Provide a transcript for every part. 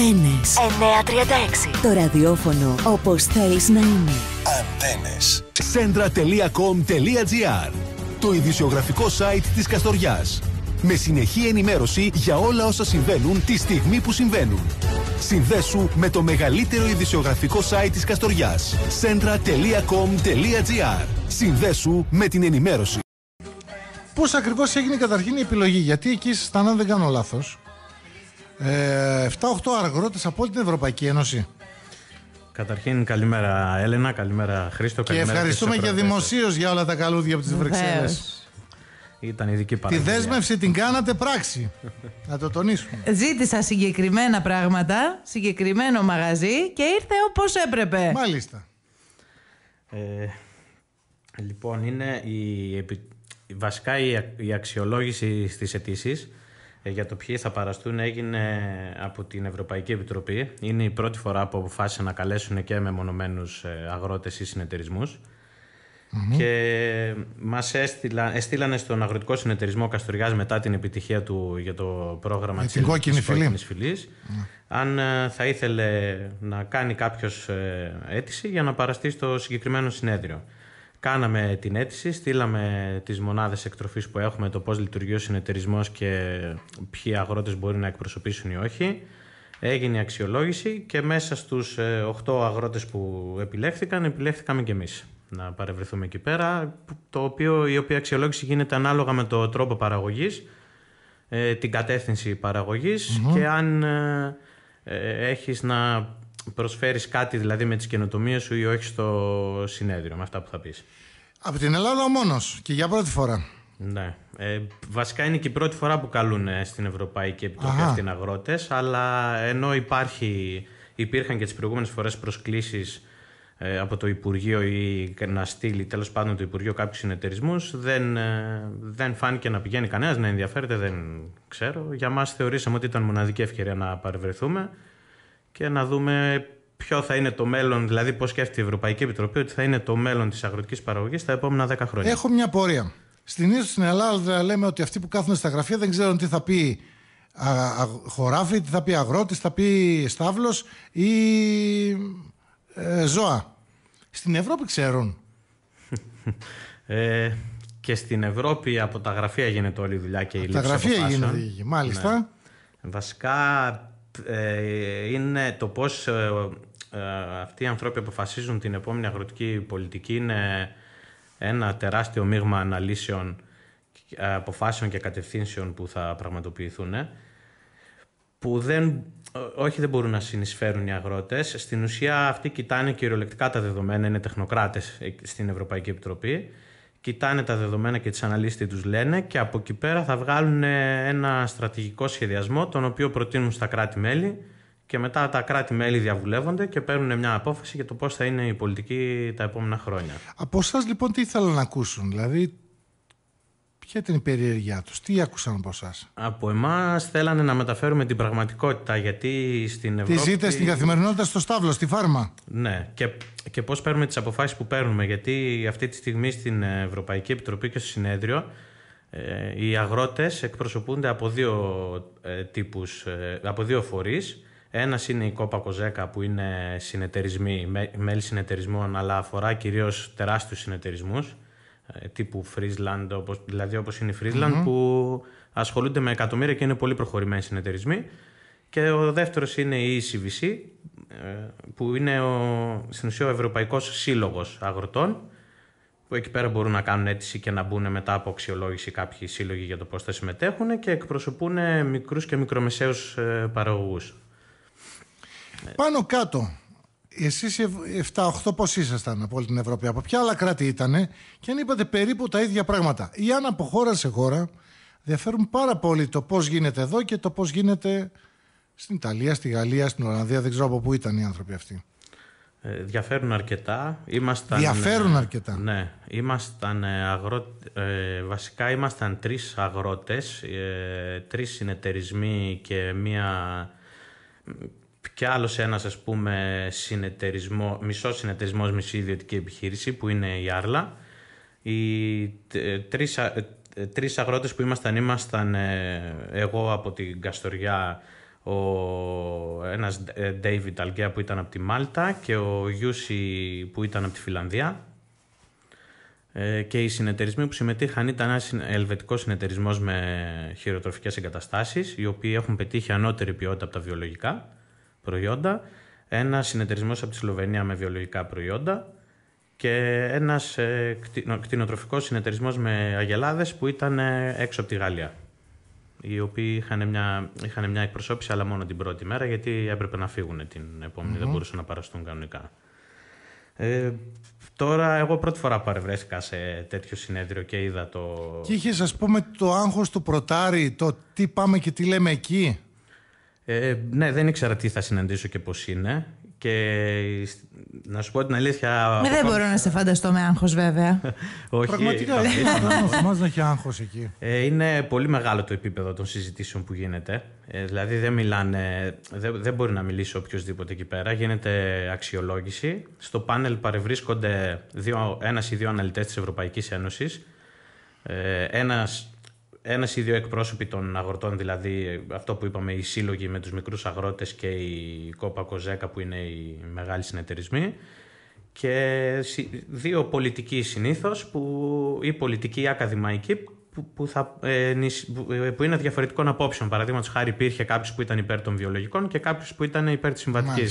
Αντένες 936 Το ραδιόφωνο όπως θέλεις να είναι Αντένες Centra.com.gr Το ειδησιογραφικό site της Καστοριάς με συνεχή ενημέρωση για όλα όσα συμβαίνουν τη στιγμή που συμβαίνουν. Συνδέσου με το μεγαλύτερο ειδησιογραφικό site της Καστοριάς. centra.com.gr Συνδέσου με την ενημέρωση. Πώς ακριβώς έγινε καταρχήν η επιλογή, γιατί εκεί ήσασταν αν δεν κάνω λάθος, ε, 7-8 αργρότες από όλη την Ευρωπαϊκή Ένωση. Καταρχήν, καλημέρα Έλενα, καλημέρα Χρήστο. Καλημέρα και ευχαριστούμε και δημοσίως για όλα τα καλούδια από τις Βρυξέλλες. Ήταν ειδική παραγωγή. Τη δέσμευση την κάνατε πράξη. Να το τονίσουμε. Ζήτησα συγκεκριμένα πράγματα, συγκεκριμένο μαγαζί και ήρθε όπως έπρεπε. Μάλιστα. Ε, λοιπόν, είναι η, βασικά η, η αξιολόγηση στις αιτήσεις ε, για το ποιοι θα παραστούν έγινε από την Ευρωπαϊκή Επιτροπή. Είναι η πρώτη φορά που αποφάσισαν να καλέσουν και μεμονωμένους ε, αγρότες ή Και μας έστειλαν έστειλανε στον Αγροτικό Συνεταιρισμό Καστοριάς μετά την επιτυχία του για το πρόγραμμα της, Κόκκινης ναι. αν ε, θα ήθελε να κάνει κάποιος αίτηση για να παραστεί στο συγκεκριμένο συνέδριο. Κάναμε την αίτηση, στείλαμε τις μονάδες εκτροφής που έχουμε, το πώς λειτουργεί ο συνεταιρισμός και ποιοι αγρότες μπορεί να εκπροσωπήσουν ή όχι. Έγινε η αξιολόγηση και μέσα στους 8 ε, αγρότες που επιλέχθηκαν, επιλέχθηκαμε και εμείς να παρευρεθούμε εκεί πέρα, το οποίο, η οποία αξιολόγηση γίνεται ανάλογα με το τρόπο παραγωγής, ε, την κατευθυνση παραγωγής και αν ε, έχεις να προσφέρεις κάτι δηλαδή με τις καινοτομίες σου ή όχι στο συνέδριο με αυτά που θα πεις. Από την Ελλάδα μόνος και για πρώτη φορά. Ναι. Ε, βασικά είναι και η πρώτη φορά που καλούν ε, στην Ευρωπαϊκή Επιτροπή αυτήν αγρότες, αλλά ενώ υπάρχει, υπήρχαν και τις προηγούμενες φορές προσκλήσεις ε, από το Υπουργείο ή να στείλει τέλος πάντων το Υπουργείο κάποιους συνεταιρισμούς, δεν, ε, δεν φάνηκε να πηγαίνει κανένας, να ενδιαφέρεται, δεν ξέρω. Για μας θεωρήσαμε ότι ήταν μοναδική ευκαιρία να παρευρεθούμε και να δούμε ποιο θα είναι το μέλλον, δηλαδή πώς σκέφτεται η Ευρωπαϊκή Επιτροπή ότι θα είναι το μέλλον της αγροτικής παραγωγής τα επόμενα 10 χρόνια. Έχω μια πορεία. Στην ίσως στην Ελλάδα λέμε ότι αυτοί που κάθονται στα γραφεία δεν ξέρουν τι θα πει α, χωράφι, τι θα πει αγρότης, θα πει στάβλος ή ε, ζώα. Στην Ευρώπη ξέρουν. ε, και στην Ευρώπη από τα γραφεία γίνεται όλη η δουλειά και η λήψη Τα γραφεία γίνεται, μάλιστα. Ναι. Βασικά ε, είναι το πώς ε, ε, αυτοί οι ανθρώποι αποφασίζουν την επόμενη αγροτική πολιτική είναι ένα τεράστιο μείγμα αναλύσεων, αποφάσεων και κατευθύνσεων που θα πραγματοποιηθούν που δεν, όχι δεν μπορούν να συνεισφέρουν οι αγρότες. Στην ουσία αυτοί κοιτάνε κυριολεκτικά τα δεδομένα, είναι τεχνοκράτες στην Ευρωπαϊκή Επιτροπή κοιτάνε τα δεδομένα και τις αναλύσεις τι τους λένε και από εκεί πέρα θα βγάλουν ε, ένα στρατηγικό σχεδιασμό τον οποίο προτείνουν στα κράτη-μέλη και μετά τα κράτη-μέλη διαβουλεύονται και παίρνουν μια απόφαση για το πώς θα είναι η πολιτική τα επόμενα χρόνια. Από σας λοιπόν τι ήθελα να ακούσουν, δηλαδή και την περιέργειά τους, τι άκουσαν από εσάς. Από εμάς θέλανε να μεταφέρουμε την πραγματικότητα γιατί στην Ευρώπη. Τι ζείτε στην καθημερινότητα στο Σταύλο, στη Φάρμα. Ναι, και, και πώς παίρνουμε τις αποφάσεις που παίρνουμε. Γιατί αυτή τη στιγμή στην Ευρωπαϊκή Επιτροπή και στο συνέδριο ε, οι αγρότες εκπροσωπούνται από δύο ε, τύπους, ε, από δύο φορείς. Ένας είναι η Κόπα Κοζέκα που είναι συνεταιρισμοί, μέλη συνεταιρισμών, αλλά αφορά κυρίως τεράστιους συνεταιρισμούς ε, τύπου Friesland, όπως, δηλαδή όπως είναι η Friesland, που ασχολούνται με εκατομμύρια και είναι πολύ προχωρημένοι συνεταιρισμοί. Και ο δεύτερος είναι η ECVC, ε, που είναι ο, στην ουσία ο Ευρωπαϊκός Σύλλογος Αγροτών, που εκεί πέρα μπορούν να κάνουν αίτηση και να μπουν μετά από αξιολόγηση κάποιοι σύλλογοι για το πώς θα συμμετέχουν και εκπροσωπούν μικρούς και μικρομεσαίους ε, παραγωγούς. Πάνω κάτω, εσείς 7-8 πώς ήσασταν από όλη την Ευρώπη, από ποια άλλα κράτη ήτανε και αν είπατε περίπου τα ίδια πράγματα. Ή αν από χώρα σε χώρα διαφέρουν πάρα πολύ το πώς γίνεται εδώ και το πώς γίνεται στην Ιταλία, στη Γαλλία, στην Ολλανδία, δεν ξέρω από πού ήταν οι άνθρωποι αυτοί. Ε, διαφέρουν αρκετά. διαφέρουν ε, αρκετά. Ναι, ήμασταν ε, αγρό... βασικά ήμασταν τρεις αγρότες, ε, τρεις συνεταιρισμοί και μία και άλλος ένας ας πούμε συνεταιρισμό, μισός συνεταιρισμός, μισή ιδιωτική επιχείρηση που είναι η Άρλα. Οι ε, τρεις, ε, τρεις αγρότες που ήμασταν, ήμασταν ε, εγώ από την Καστοριά, ο ένας David Αλγκέα που ήταν από τη Μάλτα και ο Γιούση που ήταν από τη Φιλανδία. Και οι συνεταιρισμοί που συμμετείχαν ήταν ένας ελβετικός συνεταιρισμός με χειροτροφικές εγκαταστάσεις, οι οποίοι έχουν πετύχει ανώτερη ποιότητα από τα βιολογικά προϊόντα, ένας συνεταιρισμός από τη Σλοβενία με βιολογικά προϊόντα και ένας ε, κτηνοτροφικός συνεταιρισμός με αγελάδες που ήταν ε, έξω από τη Γαλλία. Οι οποίοι είχαν μια, είχαν μια εκπροσώπηση, αλλά μόνο την πρώτη μέρα, γιατί έπρεπε να φύγουν την επομενη δεν μπορούσαν να παραστούν κανονικά. Ε, τώρα, εγώ πρώτη φορά παρευρέθηκα σε τέτοιο συνέδριο και είδα το. Και είχες, ας πούμε, το άγχος του πρωτάρι, το τι πάμε και τι λέμε εκεί. Ε, ναι, δεν ήξερα τι θα συναντήσω και πώς είναι. Και να σου πω την αλήθεια. Με δεν μπορώ να σε φανταστώ με άγχος, βέβαια. Όχι, Πραγματικά δεν να έχει άγχος εκεί. Ε, είναι πολύ μεγάλο το επίπεδο των συζητήσεων που γίνεται. Ε, δηλαδή δεν μιλάνε, δεν, δεν μπορεί να μιλήσει οποιοδήποτε εκεί πέρα. Γίνεται αξιολόγηση. Στο πάνελ παρευρίσκονται ένας ή δύο αναλυτές της Ευρωπαϊκής Ένωσης. Ε, ένας ένας ή δύο εκπρόσωποι των αγροτών, δηλαδή ε, αυτό που είπαμε, οι σύλλογοι με τους μικρούς αγρότες και η Κόπα Κοζέκα που είναι οι μεγάλοι συνεταιρισμοί. Και δύο πολιτικοί συνήθως, ή πολιτικοί ή ακαδημαϊκοί, που, που, θα, ε, ε, που είναι διαφορετικών απόψεων. Παραδείγματος χάρη, υπήρχε κάποιος που ήταν υπέρ των βιολογικών και κάποιος που ήταν υπέρ της συμβατικής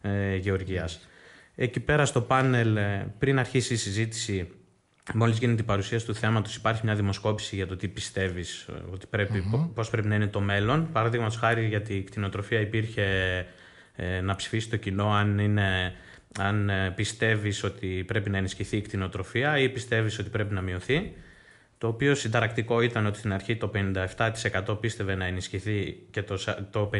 ε, γεωργίας. Εκεί πέρα στο πάνελ, πριν αρχίσει η συζήτηση, Μόλις γίνεται η παρουσίαση του θέματος, υπάρχει μια δημοσκόπηση για το τι πιστεύεις ε, ότι πρέπει, πώς πρέπει να είναι το μέλλον. Παραδείγματο χάρη για την κτηνοτροφία υπήρχε ε, να ψηφίσει το κοινό αν είναι. Αν ε, πιστεύεις ότι πρέπει να ενισχυθεί η κτηνοτροφία ή πιστεύεις ότι πρέπει να μειωθεί, το οποίο συνταρακτικό ήταν ότι στην αρχή το 57% πίστευε να ενισχυθεί και το, το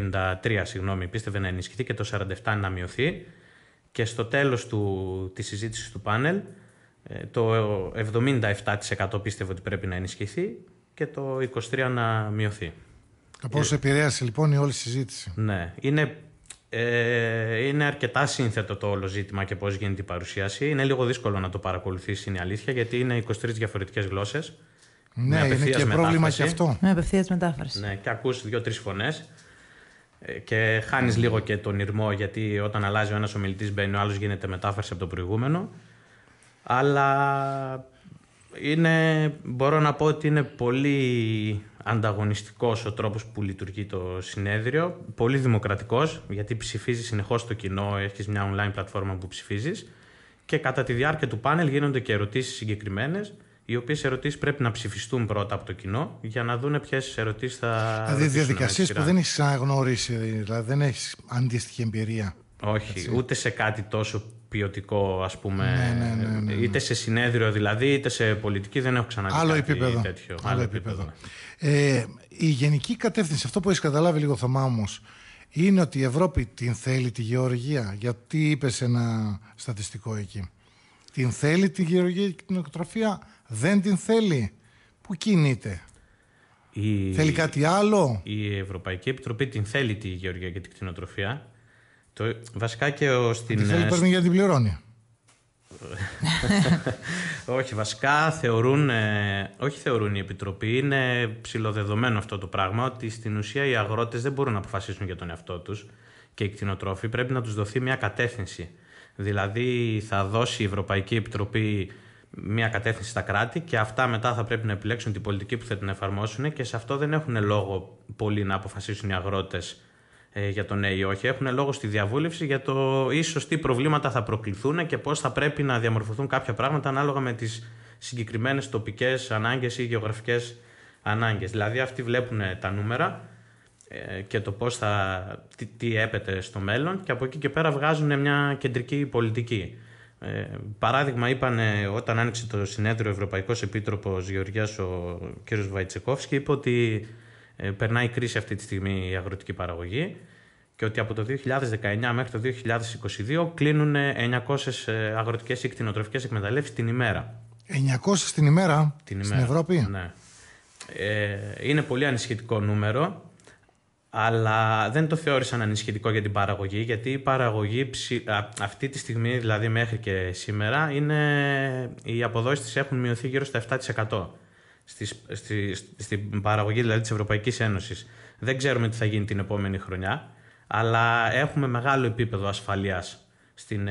53% συγγνώμη, πίστευε να ενισχυθεί και το 47% να μειωθεί και στο τέλος του, της συζήτησης του πάνελ ε, το 77% πίστευε ότι πρέπει να ενισχυθεί και το 23% να μειωθεί. Το ε, επηρέασε λοιπόν η όλη συζήτηση. Ναι, είναι, ε, είναι αρκετά σύνθετο το όλο ζήτημα και πώς γίνεται η παρουσίαση. Είναι λίγο δύσκολο να το παρακολουθήσει είναι η αλήθεια γιατί είναι 23 διαφορετικές γλώσσες. Ναι, είναι και μετάφραση. πρόβλημα και αυτό. Με απευθείας μετάφραση. Ναι, και ακούς δύο-τρεις φωνές ε, και χάνεις λίγο και τον ηρμό γιατί όταν αλλάζει ο ένας ομιλητής μπαίνει ο άλλος γίνεται μετάφραση από το προηγούμενο αλλά είναι, μπορώ να πω ότι είναι πολύ ανταγωνιστικός ο τρόπος που λειτουργεί το συνέδριο, πολύ δημοκρατικός γιατί ψηφίζεις συνεχώς το κοινό, έχεις μια online πλατφόρμα που ψηφίζεις και κατά τη διάρκεια του πάνελ γίνονται και ερωτήσεις συγκεκριμένες οι οποίες ερωτήσεις πρέπει να ψηφιστούν πρώτα από το κοινό για να δουν ποιες ερωτήσεις θα. Δηλαδή διαδικασίες που δεν έχεις αναγνωρίσει, δηλαδή δεν έχεις αντίστοιχη εμπειρία. Όχι, ούτε σε κάτι τόσο ποιοτικό, ας πούμε, ναι, ναι, ναι, είτε σε συνέδριο δηλαδή, είτε σε πολιτική, δεν έχω ξαναδεί Άλλο επίπεδο. τέτοιο. Άλλο, επίπεδο. Ε, η γενική κατεύθυνση, αυτό που έχεις καταλάβει λίγο Θωμά όμως, είναι ότι η Ευρώπη την θέλει τη γεωργία. Γιατί είπες ένα στατιστικό εκεί. Την θέλει τη γεωργία και την οικοτροφία. Δεν την θέλει. Πού κινείται. Η... Θέλει κάτι άλλο. Η Ευρωπαϊκή Επιτροπή την θέλει τη γεωργία και την κτηνοτροφία. Το, βασικά και ο, στην. Τι θέλεις, ε, παίρνει την πληρώνει. όχι, βασικά θεωρούν, ε, όχι θεωρούν η Επιτροπή, είναι ψηλοδεδομένο αυτό το πράγμα ότι στην ουσία οι αγρότες δεν μπορούν να αποφασίσουν για τον εαυτό τους και οι κτηνοτρόφοι πρέπει να τους δοθεί μια κατεύθυνση. Δηλαδή θα δώσει η Ευρωπαϊκή Επιτροπή μια κατεύθυνση στα κράτη και αυτά μετά θα πρέπει να επιλέξουν την πολιτική που θα την εφαρμόσουν και σε αυτό δεν έχουν λόγο πολύ να αποφασίσουν οι αγρότες ε, για τον ναι ή όχι. Έχουν λόγο στη διαβούλευση για το ίσως τι προβλήματα θα προκληθούν και πώς θα πρέπει να διαμορφωθούν κάποια πράγματα ανάλογα με τις συγκεκριμένες τοπικές ανάγκες ή γεωγραφικές ανάγκες. Δηλαδή, αυτοί βλέπουν ε, τα νούμερα ε, και το πώς θα, τι, τι έπεται στο μέλλον και από εκεί και πέρα βγάζουν μια κεντρική πολιτική. Ε, παράδειγμα είπαν όταν άνοιξε το συνέδριο Ευρωπαϊκός Επίτροπος Γεωργίας ο κ. Βαϊτσεκόφσκι είπε ότι ε, περνάει κρίση αυτή τη στιγμή η αγροτική παραγωγή και ότι από το 2019 μέχρι το 2022 κλείνουν 900 ε, ε, αγροτικές ή κτηνοτροφικές εκμεταλλεύσεις την ημέρα. 900 την ημέρα, στην Ευρώπη. Ναι. Ε, είναι πολύ ανισχυτικό νούμερο αλλά δεν το θεώρησαν ανησυχητικό για την παραγωγή, γιατί η παραγωγή αυτή τη στιγμή, δηλαδή μέχρι και σήμερα, είναι, οι αποδόσεις της έχουν μειωθεί γύρω στα 7% στη, στη, στην παραγωγή δηλαδή της Ευρωπαϊκής Ένωσης. Δεν ξέρουμε τι θα γίνει την επόμενη χρονιά, αλλά έχουμε μεγάλο επίπεδο ασφαλείας στην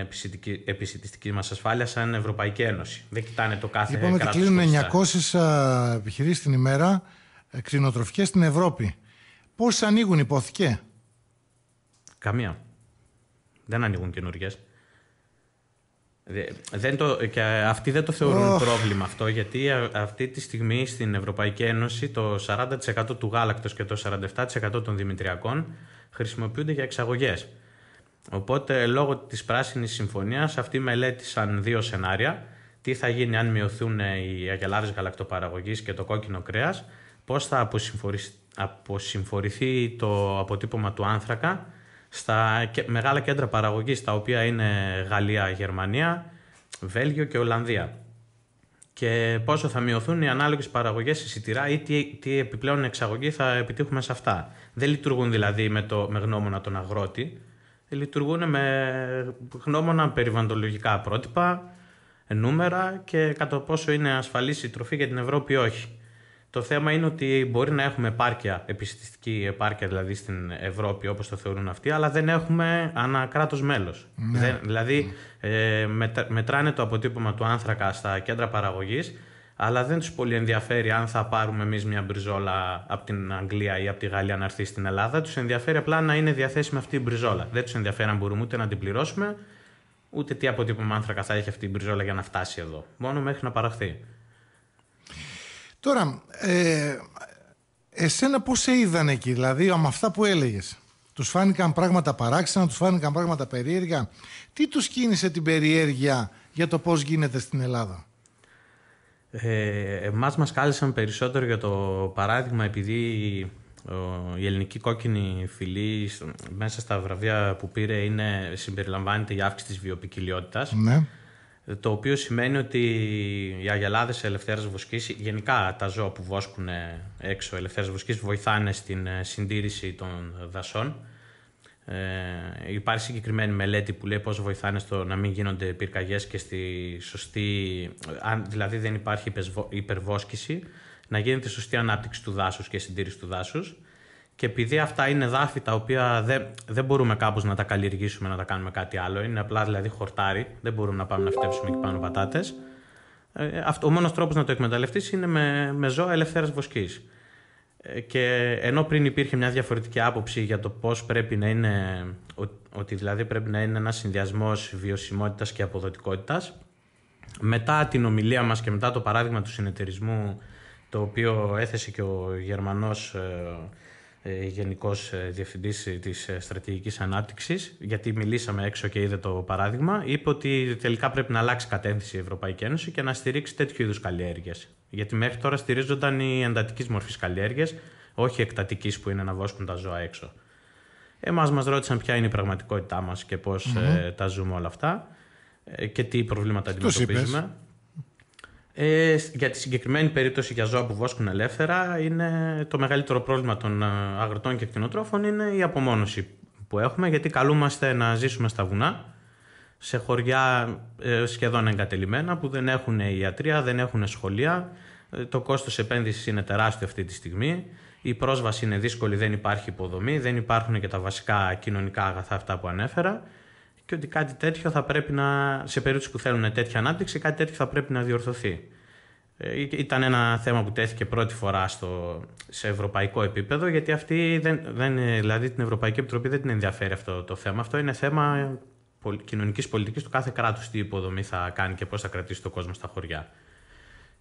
επισητιστική μας ασφάλεια σαν Ευρωπαϊκή Ένωση. Δεν κοιτάνε το κάθε λοιπόν, κράτος. Λοιπόν, κλείνουν 900 επιχειρήσεις την ημέρα ε, κτηνοτροφικές στην Ευρώπη. Πώς ανοίγουν, υπόθηκε. Καμία. Δεν ανοίγουν καινούργιες. Δεν το, και αυτοί δεν το θεωρούν πρόβλημα αυτό, γιατί αυτή τη στιγμή στην Ευρωπαϊκή Ένωση το 40% του γάλακτος και το 47% των δημητριακών χρησιμοποιούνται για εξαγωγές. Οπότε λόγω της πράσινης συμφωνίας αυτοί μελέτησαν δύο σενάρια. Τι θα γίνει αν μειωθούν οι αγελάδες γαλακτοπαραγωγής και το κόκκινο κρέας, πώς θα αποσυμφορηθεί το αποτύπωμα του άνθρακα στα μεγάλα κέντρα παραγωγής τα οποία είναι Γαλλία, Γερμανία, Βέλγιο και Ολλανδία. Και πόσο θα μειωθούν οι ανάλογες παραγωγές εισιτηρά ή τι, τι επιπλέον εξαγωγή θα επιτύχουμε σε αυτά. Δεν λειτουργούν δηλαδή με, το, με γνώμονα τον αγρότη, λειτουργούν με γνώμονα περιβαλλοντολογικά πρότυπα, νούμερα και κατά πόσο είναι ασφαλη η τροφή για την Ευρώπη ή όχι. Το θέμα είναι ότι μπορεί να έχουμε επάρκεια, επιστημιστική επάρκεια δηλαδή στην Ευρώπη όπως το θεωρούν αυτοί, αλλά δεν έχουμε κράτος μέλος. Ναι. Δεν, δηλαδή ναι. ε, μετρα, μετράνε το αποτύπωμα του άνθρακα στα κέντρα παραγωγής, αλλά δεν τους πολύ ενδιαφέρει αν θα πάρουμε εμείς μια μπριζόλα από την Αγγλία ή από τη Γαλλία να έρθει στην Ελλάδα. Τους ενδιαφέρει απλά να είναι διαθέσιμη αυτή η μπριζόλα. Δεν τους ενδιαφέρει αν μπορούμε ούτε να την πληρώσουμε, ούτε τι αποτύπωμα άνθρακα θα έχει αυτή η μπριζόλα για να φτάσει εδώ. Μόνο μέχρι να παραχθεί. Τώρα, ε, εσένα πώς σε είδαν εκεί, δηλαδή με αυτά που έλεγες. Τους φάνηκαν πράγματα παράξενα, τους φάνηκαν πράγματα περίεργα. Τι τους κίνησε την περιέργεια για το πώς γίνεται στην Ελλάδα. Ε, εμάς μας κάλεσαν περισσότερο για το παράδειγμα επειδή η ελληνική κόκκινη φυλή μέσα στα βραβεία που πήρε είναι, συμπεριλαμβάνεται η αύξηση της βιοπικιλιότητας. Ναι το οποίο σημαίνει ότι οι αγελάδε ελευθέρας βοσκής, γενικά τα ζώα που βόσκουν έξω ελευθέρας βοσκής βοηθάνε στην ε, συντήρηση των δασών. Ε, υπάρχει συγκεκριμένη μελέτη που λέει πώς βοηθάνε στο να μην γίνονται πυρκαγιές και στη σωστή, αν δηλαδή δεν υπάρχει υπερβόσκηση, να γίνεται σωστή ανάπτυξη του δάσους και συντήρηση του δάσους. Και επειδή αυτά είναι δάφη τα οποία δεν, δεν μπορούμε κάπως να τα καλλιεργήσουμε, να τα κάνουμε κάτι άλλο, είναι απλά δηλαδή χορτάρι, δεν μπορούμε να πάμε να φτιάξουμε εκεί πάνω πατάτες. ε, ο μόνος τρόπος να το εκμεταλλευτείς είναι με, με ζώα ελευθέρας βοσκής. Ε, και ενώ πριν υπήρχε μια διαφορετική άποψη για το πώς πρέπει να είναι, ότι δηλαδή πρέπει να είναι ένας συνδυασμός βιωσιμότητας και αποδοτικότητας, μετά την ομιλία μας και μετά το παράδειγμα του συνεταιρισμού, το οποίο έθεσε και ο Γερμανός. Ε, ε, Γενικός ε, Διευθυντής ε, της Στρατηγικής Ανάπτυξης, γιατί μιλήσαμε έξω και είδε το παράδειγμα, είπε ότι τελικά πρέπει να αλλάξει κατεύθυνση η Ευρωπαϊκή Ένωση και να στηρίξει τέτοιου είδους καλλιέργειες. Γιατί μέχρι τώρα στηρίζονταν οι εντατικής μορφής καλλιέργειες, όχι εκτατικής που είναι να βόσκουν τα ζώα έξω. Εμάς μας ρώτησαν ποια είναι η πραγματικότητά μας και πω τα ζούμε όλα αυτά και τι προβλήματα αντιμετωπίζουμε. Ε, για τη συγκεκριμένη περίπτωση για ζώα που βόσκουν ελεύθερα, είναι το μεγαλύτερο πρόβλημα των ε, αγροτών και κτηνοτρόφων είναι η απομόνωση που έχουμε, γιατί καλούμαστε να ζήσουμε στα βουνά, σε χωριά ε, σχεδόν εγκατελειμμένα που δεν έχουν ιατρία, δεν έχουν σχολεία. Το κόστος επένδυσης είναι τεράστιο αυτή τη στιγμή. Η πρόσβαση είναι δύσκολη, δεν υπάρχει υποδομή, δεν υπάρχουν και τα βασικά κοινωνικά αγαθά αυτά που ανέφερα και ότι κάτι τέτοιο θα πρέπει να, σε περίπτωση που θέλουν τέτοια ανάπτυξη, κάτι τέτοιο θα πρέπει να διορθωθεί. Ε, ήταν ένα θέμα που τέθηκε πρώτη φορά στο, σε ευρωπαϊκό επίπεδο, γιατί αυτή δεν, δεν, ε, δηλαδή την Ευρωπαϊκή Επιτροπή δεν την ενδιαφέρει αυτό το θέμα. Αυτό είναι θέμα κοινωνικής πολιτικής του κάθε κράτους, τι υποδομή θα κάνει και πώς θα κρατήσει το κόσμο στα χωριά.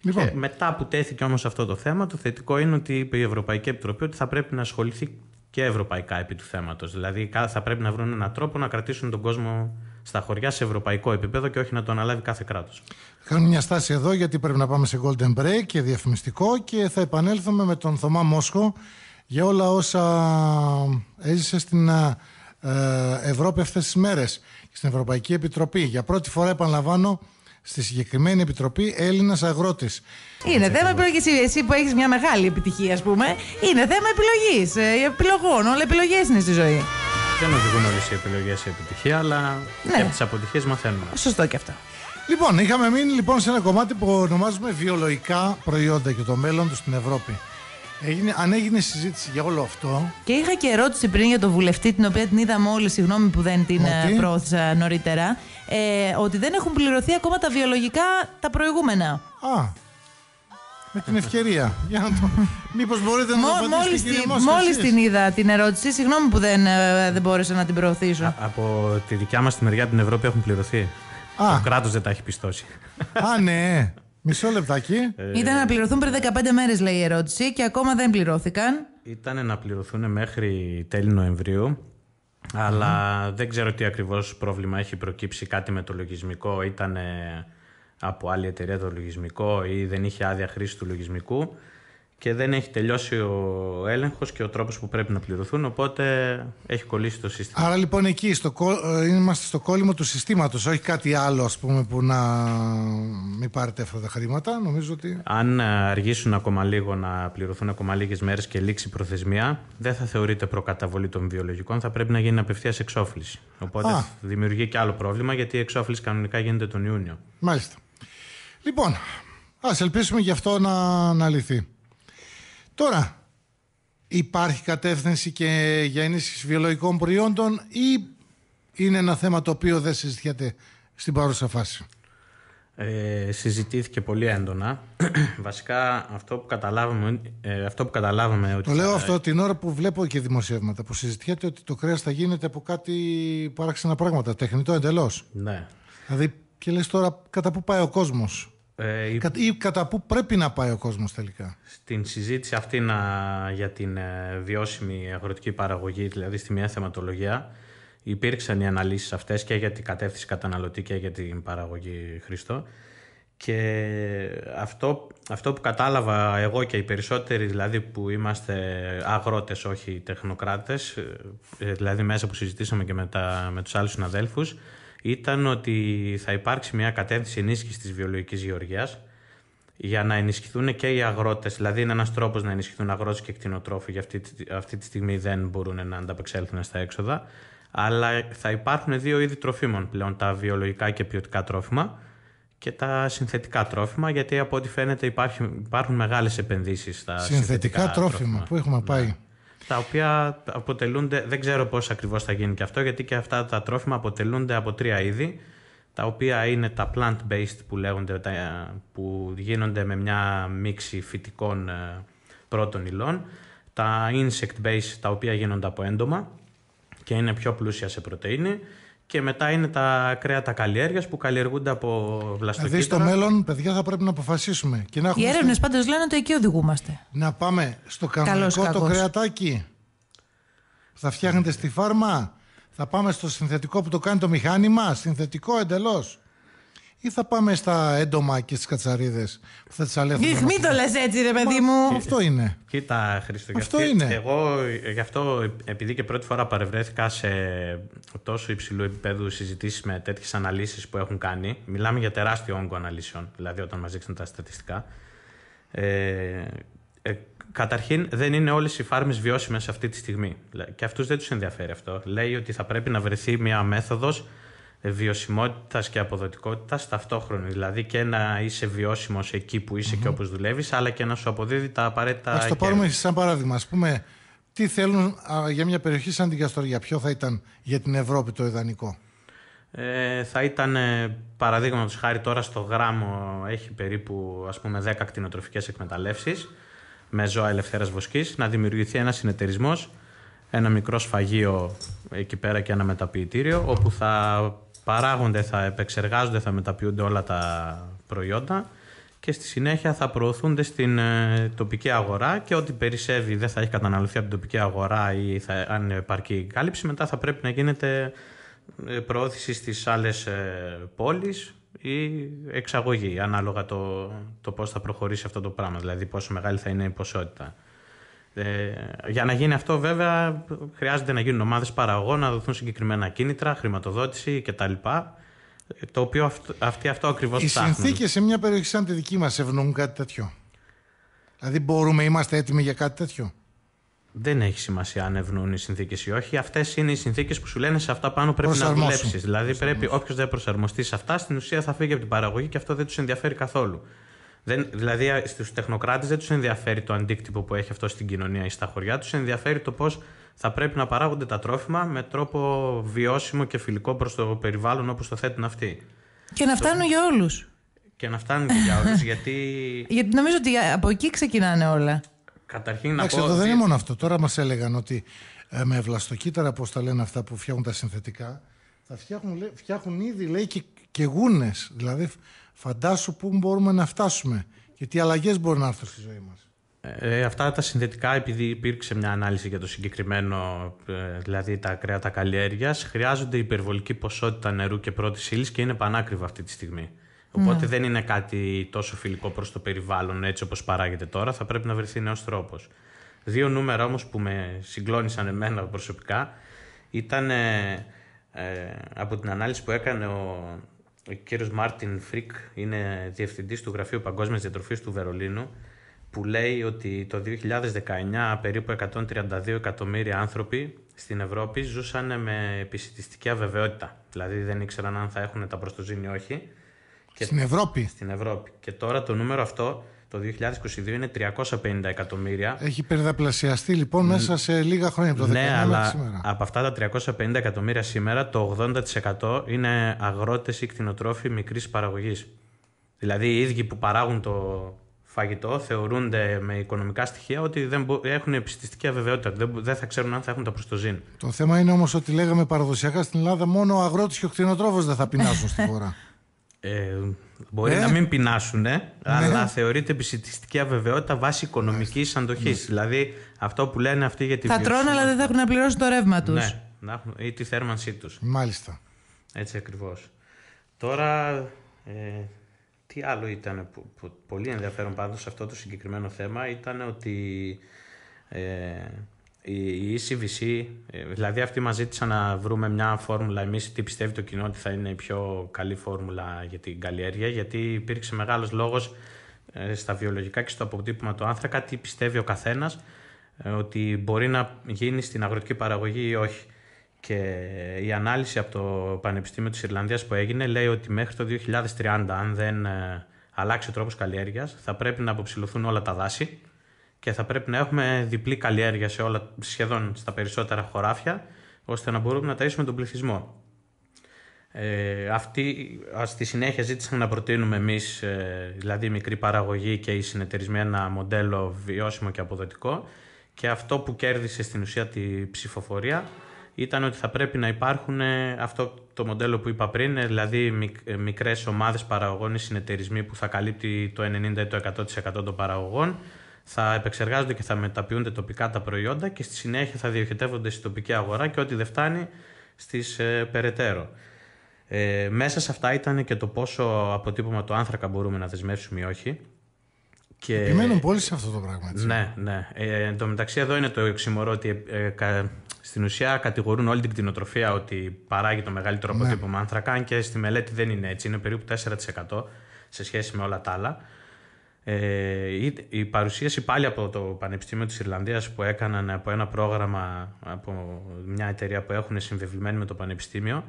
Λοιπόν. Ε, μετά που τέθηκε όμως αυτό το θέμα, το θετικό είναι ότι είπε η Ευρωπαϊκή Επιτροπή ότι θα πρέπει να ασχοληθεί και ευρωπαϊκά επί του θέματος. Δηλαδή θα πρέπει να βρουν έναν τρόπο να κρατήσουν τον κόσμο στα χωριά σε ευρωπαϊκό επίπεδο και όχι να το αναλάβει κάθε κράτος. Κάνουμε μια στάση εδώ γιατί πρέπει να πάμε σε Golden Break και διαφημιστικό και θα επανέλθουμε με τον Θωμά Μόσχο για όλα όσα έζησε στην ε, ε, Ευρώπη αυτές τις μέρες στην Ευρωπαϊκή Επιτροπή. Για πρώτη φορά επαναλαμβάνω στη συγκεκριμένη επιτροπή Έλληνας αγρότης. Είναι θέμα επιλογής. Εσύ που έχεις μια μεγάλη επιτυχία, ας πούμε, είναι θέμα επιλογής. Ε, επιλογών. Όλα επιλογές είναι στη ζωή. Δεν οδηγούν όλες οι επιλογές σε επιτυχία, αλλά ναι. και τις αποτυχίες μαθαίνουμε. Σωστό και αυτό. Λοιπόν, είχαμε μείνει λοιπόν σε ένα κομμάτι που ονομάζουμε βιολογικά προϊόντα και το μέλλον τους στην Ευρώπη. Έγινε, αν έγινε συζήτηση για όλο αυτό. Και είχα και ερώτηση πριν για τον βουλευτή, την οποία την είδαμε όλοι, συγγνώμη που δεν την ε, προώθησα νωρίτερα ε, ότι δεν έχουν πληρωθεί ακόμα τα βιολογικά τα προηγούμενα. Α. Με την ευκαιρία. Για να το... Μήπως μπορείτε να Μό, το μόλις, την, μόλις την είδα την ερώτηση, συγγνώμη που δεν, ε, δεν μπόρεσα να την προωθήσω. Α, από τη δικιά μας τη μεριά την Ευρώπη έχουν πληρωθεί. Α. Το κράτος δεν τα έχει πιστώσει. Α, ναι. Μισό λεπτάκι. Ε. Ήταν να πληρωθούν πριν 15 μέρες, λέει η ερώτηση, και ακόμα δεν πληρώθηκαν. Ήταν να πληρωθούν μέχρι τέλη Νοεμβρίου αλλα δεν ξέρω τι ακριβώς πρόβλημα έχει προκύψει κάτι με το λογισμικό. Ήταν από άλλη εταιρεία το λογισμικό ή δεν είχε άδεια χρήση του λογισμικού και δεν έχει τελειώσει ο έλεγχος και ο τρόπος που πρέπει να πληρωθούν. Οπότε έχει κολλήσει το σύστημα. Άρα λοιπόν εκεί στο, ε, είμαστε στο κόλλημα του συστήματος, όχι κάτι άλλο ας πούμε, που να μην πάρετε αυτά τα χρήματα. Νομίζω ότι... Αν αργήσουν ακόμα λίγο να πληρωθούν ακόμα λίγες μέρες και λήξει η προθεσμία, δεν θα θεωρείται προκαταβολή των βιολογικών, θα πρέπει να γίνει απευθείας εξόφληση. Οπότε Α. δημιουργεί και άλλο πρόβλημα γιατί η εξόφληση κανονικά γίνεται τον Ιούνιο. Μάλιστα. Λοιπόν, ας ελπίσουμε γι' αυτό να, να λυθεί. Τώρα, υπάρχει κατεύθυνση και για ενίσχυση βιολογικών προϊόντων ή είναι ένα θέμα το οποίο δεν συζητιέται στην παρούσα φάση. Ε, συζητήθηκε πολύ έντονα. Βασικά αυτό που καταλάβαμε, ε, αυτό που καταλάβαμε ότι... Το λέω αυτό την ώρα που βλέπω και δημοσιεύματα που συζητιέται ότι το κρέας θα γίνεται από κάτι παράξενα πράγματα, τεχνητό εντελώς. Ναι. Δηλαδή και λες τώρα κατά πού πάει ο κόσμος. Ε, ή κατά πού πρέπει να πάει ο κόσμος τελικά. Στην συζήτηση αυτή να, για την ε, βιώσιμη αγροτική παραγωγή, δηλαδή στη μια θεματολογία, υπήρξαν οι αναλύσεις αυτές και για την κατεύθυνση καταναλωτή και για την παραγωγή Χριστό. Και αυτό, αυτό που κατάλαβα εγώ και οι περισσότεροι δηλαδή που είμαστε αγρότες όχι τεχνοκράτες, ε, δηλαδή μέσα που συζητήσαμε και με, τα, με τους άλλους συναδέλφους, ήταν ότι θα υπάρξει μια κατεύθυνση ενίσχυσης της βιολογικής γεωργίας για να ενισχυθούν και οι αγρότες. Δηλαδή είναι ένας τρόπος να ενισχυθούν αγρότες και κτηνοτρόφοι γιατί αυτή, αυτή τη στιγμή δεν μπορούν να ανταπεξέλθουν στα έξοδα. Αλλά θα υπάρχουν δύο είδη τροφίμων πλέον, τα βιολογικά και ποιοτικά τρόφιμα και τα συνθετικά τρόφιμα, γιατί από ό,τι φαίνεται υπάρχουν, υπάρχουν μεγάλες επενδύσεις στα συνθετικά, συνθετικά τρόφιμα, Πού έχουμε ναι. πάει τα οποία αποτελούνται, δεν ξέρω πώς ακριβώς θα γίνει και αυτό, γιατί και αυτά τα τρόφιμα αποτελούνται από τρία είδη, τα οποία είναι τα plant-based που λέγονται, που γίνονται με μια μίξη φυτικών ε, πρώτων υλών, τα insect-based τα οποία γίνονται από έντομα και είναι πιο πλούσια σε πρωτεΐνη και μετά είναι τα κρέατα καλλιέργειας που καλλιεργούνται από βλαστοκύτταρα. Δηλαδή στο μέλλον, παιδιά, θα πρέπει να αποφασίσουμε. Και να Οι έρευνε στη... πάντως λένε ότι εκεί οδηγούμαστε. Να πάμε στο κανονικό το κρεατάκι θα φτιάχνετε στη φάρμα. Θα πάμε στο συνθετικό που το κάνει το μηχάνημα. Συνθετικό εντελώς ή θα πάμε στα έντομα και στις κατσαρίδες που θα τις αλέθουν. Μην το λες έτσι, ρε παιδί μου. αυτό ε, είναι. Κοίτα, Χρήστο, αυτό είναι. Εγώ γι' αυτό, επειδή και πρώτη φορά παρευρέθηκα σε τόσο υψηλού επίπεδου συζητήσεις με τέτοιες αναλύσεις που έχουν κάνει, μιλάμε για τεράστιο όγκο αναλύσεων, δηλαδή όταν μα δείξουν τα στατιστικά. Ε, ε, καταρχήν δεν είναι όλες οι φάρμες βιώσιμες αυτή τη στιγμή και αυτούς δεν τους ενδιαφέρει αυτό. Λέει ότι θα πρέπει να βρεθεί μια μέθοδος βιωσιμότητας και αποδοτικότητας ταυτόχρονα. Δηλαδή και να είσαι βιώσιμος εκεί που εισαι και όπως δουλεύεις, αλλά και να σου αποδίδει τα απαραίτητα... Ας το πάρουμε σαν παράδειγμα. Ας πούμε, τι θέλουν α, για μια περιοχή σαν την Καστοριά. Ποιο θα ήταν για την Ευρώπη το ιδανικό. Ε, θα ήταν ε, παραδείγματος χάρη τώρα στο γράμμο έχει περίπου ας πούμε 10 κτηνοτροφικές εκμεταλλεύσεις με ζώα ελευθέρας βοσκής να δημιουργηθεί ένας συνεταιρισμός, ένα μικρό σφαγείο εκεί πέρα και ένα μεταποιητήριο όπου θα παράγονται, θα επεξεργάζονται, θα μεταποιούνται όλα τα προϊόντα και στη συνέχεια θα προωθούνται στην ε, τοπική αγορά και ό,τι περισσεύει δεν θα έχει καταναλωθεί από την τοπική αγορά ή θα, αν επαρκή κάλυψη, μετά θα πρέπει να γίνεται ε, προώθηση στις άλλες ε, πόλεις ή εξαγωγή, ανάλογα το, το πώς θα προχωρήσει αυτό το πράγμα, δηλαδή πόσο μεγάλη θα είναι η ποσότητα. Ε, για να γίνει αυτό, βέβαια, χρειάζεται να γίνουν ομάδες παραγωγών, να δοθούν συγκεκριμένα κίνητρα, χρηματοδότηση κτλ. Ε, το οποίο αυτοί αυτό, αυτό ακριβώς Οι συνθήκες σε μια περιοχή σαν τη δική μας ευνοούν κάτι τέτοιο. Δηλαδή, μπορούμε, είμαστε έτοιμοι για κάτι τέτοιο. Δεν έχει σημασία αν ευνοούν οι συνθήκες ή όχι. Αυτές είναι οι συνθήκες που σου λένε σε αυτά πάνω πρέπει να δουλέψεις. Δηλαδή, πρέπει όποιος δεν προσαρμοστεί σε αυτά, στην ουσία θα φύγει από την παραγωγή και αυτό δεν τους ενδιαφέρει καθόλου. Δεν, δηλαδή στους τεχνοκράτες δεν τους ενδιαφέρει το αντίκτυπο που έχει αυτό στην κοινωνία ή στα χωριά, τους ενδιαφέρει το πώς θα πρέπει να παράγονται τα τρόφιμα με τρόπο βιώσιμο και φιλικό προς το περιβάλλον όπως το θέτουν αυτοί. Και να φτάνουν το... για όλους. Και να φτάνουν και για όλους, γιατί. Γιατί νομίζω ότι από εκεί ξεκινάνε όλα. Καταρχήν να Άξε, πω. Εδώ δεν είναι μόνο αυτό. Τώρα μας έλεγαν ότι ε, με βλαστοκύτταρα, πώς τα λένε αυτά που φτιάχνουν τα συνθετικά, θα φτιάχνουν, φτιάχνουν ήδη λέει και, και γούνες. Δηλαδή Φαντάσου πού μπορούμε να φτάσουμε και τι αλλαγές μπορεί να έρθουν στη ζωή μας. Ε, ε, αυτά τα συνδετικά, επειδή υπήρξε μια ανάλυση για το συγκεκριμένο, ε, δηλαδή τα κρέατα καλλιέργειας, χρειάζονται υπερβολική ποσότητα νερού και πρώτης ύλης και είναι πανάκριβο αυτή τη στιγμή. Οπότε ναι. δεν είναι κάτι τόσο φιλικό προς το περιβάλλον έτσι όπως παράγεται τώρα. Θα πρέπει να βρεθεί νέος τρόπος. Δύο νούμερα όμως που με συγκλώνησαν εμένα προσωπικά ήταν ε, ε από την ανάλυση που έκανε ο ο κύριος Μάρτιν Φρικ είναι διευθυντής του Γραφείου Παγκόσμιας Διατροφής του Βερολίνου που λέει ότι το 2019 περίπου 132 εκατομμύρια άνθρωποι στην Ευρώπη ζούσαν με επισητιστική αβεβαιότητα. Δηλαδή δεν ήξεραν αν θα έχουν τα προστοζήν ή όχι. στην Ευρώπη. Στην Ευρώπη. Και τώρα το νούμερο αυτό το 2022 είναι 350 εκατομμύρια. Έχει περδαπλασιαστεί λοιπόν μέσα σε λίγα χρόνια από το ναι, αλλά από αυτά τα 350 εκατομμύρια σήμερα το 80% είναι αγρότες ή κτηνοτρόφοι μικρής παραγωγής. Δηλαδή οι ίδιοι που παράγουν το φαγητό θεωρούνται με οικονομικά στοιχεία ότι δεν έχουν επιστηστική αβεβαιότητα, δεν, θα ξέρουν αν θα έχουν τα προστοζήν. Το θέμα είναι όμως ότι λέγαμε παραδοσιακά στην Ελλάδα μόνο ο αγρότης και ο κτηνοτρόφος δεν θα πεινάσουν στη χώρα. Ε, Μπορεί ναι. να μην πεινάσουν, ναι. αλλά θεωρείται επισητιστική αβεβαιότητα βάσει οικονομικής αντοχής. Ναι. Δηλαδή αυτό που λένε αυτοί για τη Θα τρώνε, αλλά δεν θα έχουν να πληρώσουν το ρεύμα τους. Ναι, ή τη θέρμανσή τους. Μάλιστα. Έτσι ακριβώς. Τώρα. Ε, τι άλλο ήταν που, που πολύ ενδιαφέρον πάντως σε αυτό το συγκεκριμένο θέμα ήταν ότι ε, η ECVC, ε, δηλαδή αυτοί μας ζήτησαν να βρούμε μια φόρμουλα εμείς τι πιστεύει το κοινό ότι θα είναι η πιο καλή φόρμουλα για την καλλιέργεια γιατί υπήρξε μεγάλος λόγος ε, στα βιολογικά και στο αποτύπωμα του άνθρακα τι πιστεύει ο καθένας ε, ότι μπορεί να γίνει στην αγροτική παραγωγή ή όχι. Και η ανάλυση από το Πανεπιστήμιο της Ιρλανδίας που έγινε λέει ότι μέχρι το 2030 αν δεν αλλάξει ο τρόπος καλλιέργειας θα πρέπει να αποψηλωθούν όλα τα δάση και θα πρέπει να έχουμε διπλή καλλιέργεια σε όλα, σχεδόν στα περισσότερα χωράφια, ώστε να μπορούμε να ταΐσουμε τον πληθυσμό. Ε, αυτή, στη συνέχεια ζήτησαν να προτείνουμε εμείς, ε, δηλαδή η μικρή παραγωγή και η συνεταιρισμένα μοντέλο βιώσιμο και αποδοτικό και αυτό που κέρδισε στην ουσία τη ψηφοφορία ήταν ότι θα πρέπει να υπάρχουν ε, αυτό το μοντέλο που είπα πριν, ε, δηλαδή μικρές ομάδες παραγωγών ή συνεταιρισμοί που θα καλύπτει το 90% ή το 100% των παραγωγών θα επεξεργάζονται και θα μεταποιούνται τοπικά τα προϊόντα και στη συνέχεια θα διοχετεύονται στη τοπική αγορά και ό,τι δεν φτάνει στις ε, περαιτέρω. Ε, μέσα σε αυτά ήταν και το πόσο αποτύπωμα το άνθρακα μπορούμε να δεσμεύσουμε ή όχι. Και... Επιμένουν πολύ σε αυτό το πράγμα. Έτσι. Ναι, ναι. Ε, εν τω μεταξύ εδώ είναι το εξημωρό ότι ε, στην ουσία κατηγορούν όλη την κτηνοτροφία ότι παράγει το μεγαλύτερο ναι. αποτύπωμα ναι. άνθρακα αν και στη μελέτη δεν είναι έτσι, είναι περίπου 4% σε σχέση με όλα τα άλλα. Ε, η παρουσίαση πάλι από το Πανεπιστήμιο της Ιρλανδίας που έκαναν από ένα πρόγραμμα από μια εταιρεία που έχουν συμβεβλημένη με το Πανεπιστήμιο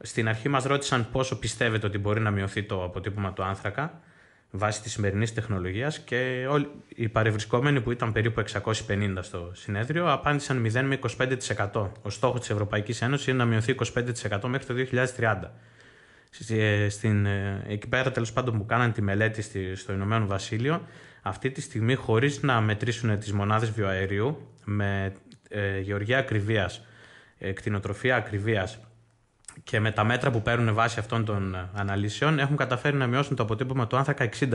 στην αρχή μας ρώτησαν πόσο πιστεύετε ότι μπορεί να μειωθεί το αποτύπωμα του άνθρακα βάσει της σημερινής τεχνολογίας και όλοι οι παρευρισκόμενοι που ήταν περίπου 650 στο συνέδριο απάντησαν 0 με 25%. Ο στόχος της Ευρωπαϊκής Ένωσης είναι να μειωθεί 25% μέχρι το 2030. Ε, στην, ε, εκεί πέρα τέλος πάντων που κάνανε τη μελέτη στο Ηνωμένο Βασίλειο αυτή τη στιγμή χωρίς να μετρήσουν τις μονάδες βιοαερίου με ε, γεωργία ακριβίας, ε, κτηνοτροφία ακριβίας και με τα μέτρα που παίρνουν βάσει αυτών των ε, αναλύσεων έχουν καταφέρει να μειώσουν το αποτύπωμα του άνθρακα 60%.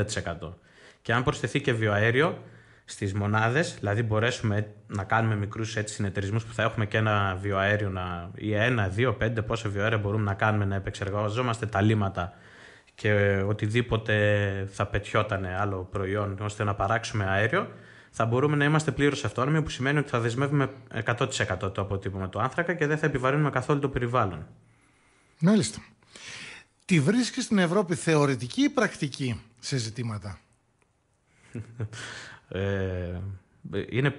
Και αν προσθεθεί και βιοαέριο Στις μονάδες, δηλαδή μπορέσουμε να κάνουμε μικρούς έτσι που θα έχουμε και ένα βιοαέριο να, ή ένα, δύο, πέντε πόσο βιοαέρια μπορούμε να κάνουμε να επεξεργαζόμαστε τα λίματα και οτιδήποτε θα πετιόταν άλλο προϊόν ώστε να παράξουμε αέριο, θα μπορούμε να είμαστε πλήρως αυτόνομοι, που σημαίνει ότι θα δεσμεύουμε 100% το αποτύπωμα του άνθρακα και δεν θα επιβαρύνουμε καθόλου το περιβάλλον. Μάλιστα. Τη βρίσκεις στην Ευρώπη θεωρητική ή πρακτική σε ζητήματα. Ε, είναι,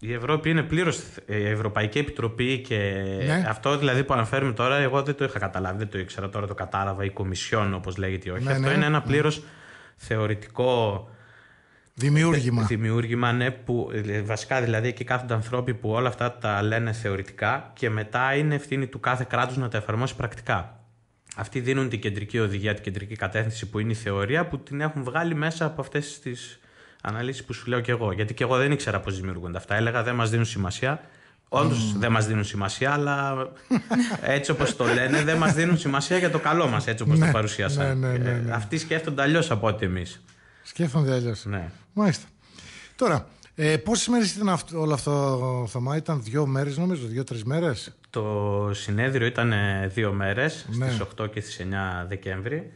η Ευρώπη είναι πλήρως ε, η Ευρωπαϊκή Επιτροπή και ναι. αυτό δηλαδή που αναφέρουμε τώρα εγώ δεν το είχα καταλάβει, δεν το ήξερα τώρα το κατάλαβα η Κομισιόν όπως λέγεται ή όχι. Ναι, αυτό ναι. είναι ένα πλήρως θεωρητικό Δημιούργημα. Δημιούργημα, ναι, που ε, βασικά δηλαδή εκεί κάθονται ανθρώποι που όλα αυτά τα λένε θεωρητικά και μετά είναι ευθύνη του κάθε κράτους να τα εφαρμόσει πρακτικά. Αυτοί δίνουν την κεντρική οδηγία, την κεντρική κατεύθυνση που είναι η θεωρία που την έχουν βγάλει μέσα από αυτές τις αναλύσει που σου λέω και εγώ. Γιατί και εγώ δεν ήξερα πώς δημιουργούνται αυτά. Έλεγα δεν μας δίνουν σημασία. Όντως δεν μας δίνουν σημασία, αλλά έτσι όπως το λένε, δεν μας δίνουν σημασία για το καλό μας, έτσι όπως το ναι, παρουσίασαν. Ναι, ναι, ε, ναι, Αυτοί σκέφτονται αλλιώς από ό,τι εμείς. Σκέφτονται αλλιώς. Ναι. Μάλιστα. Τώρα, ε, Πόσες μέρες ήταν αυτό, όλο το θέμα, Θωμά, ήταν δύο μέρες, νομίζω, δύο-τρει μέρες. Το συνέδριο ήταν δύο μέρες, ναι. στις 8 και στις 9 Δεκέμβρη.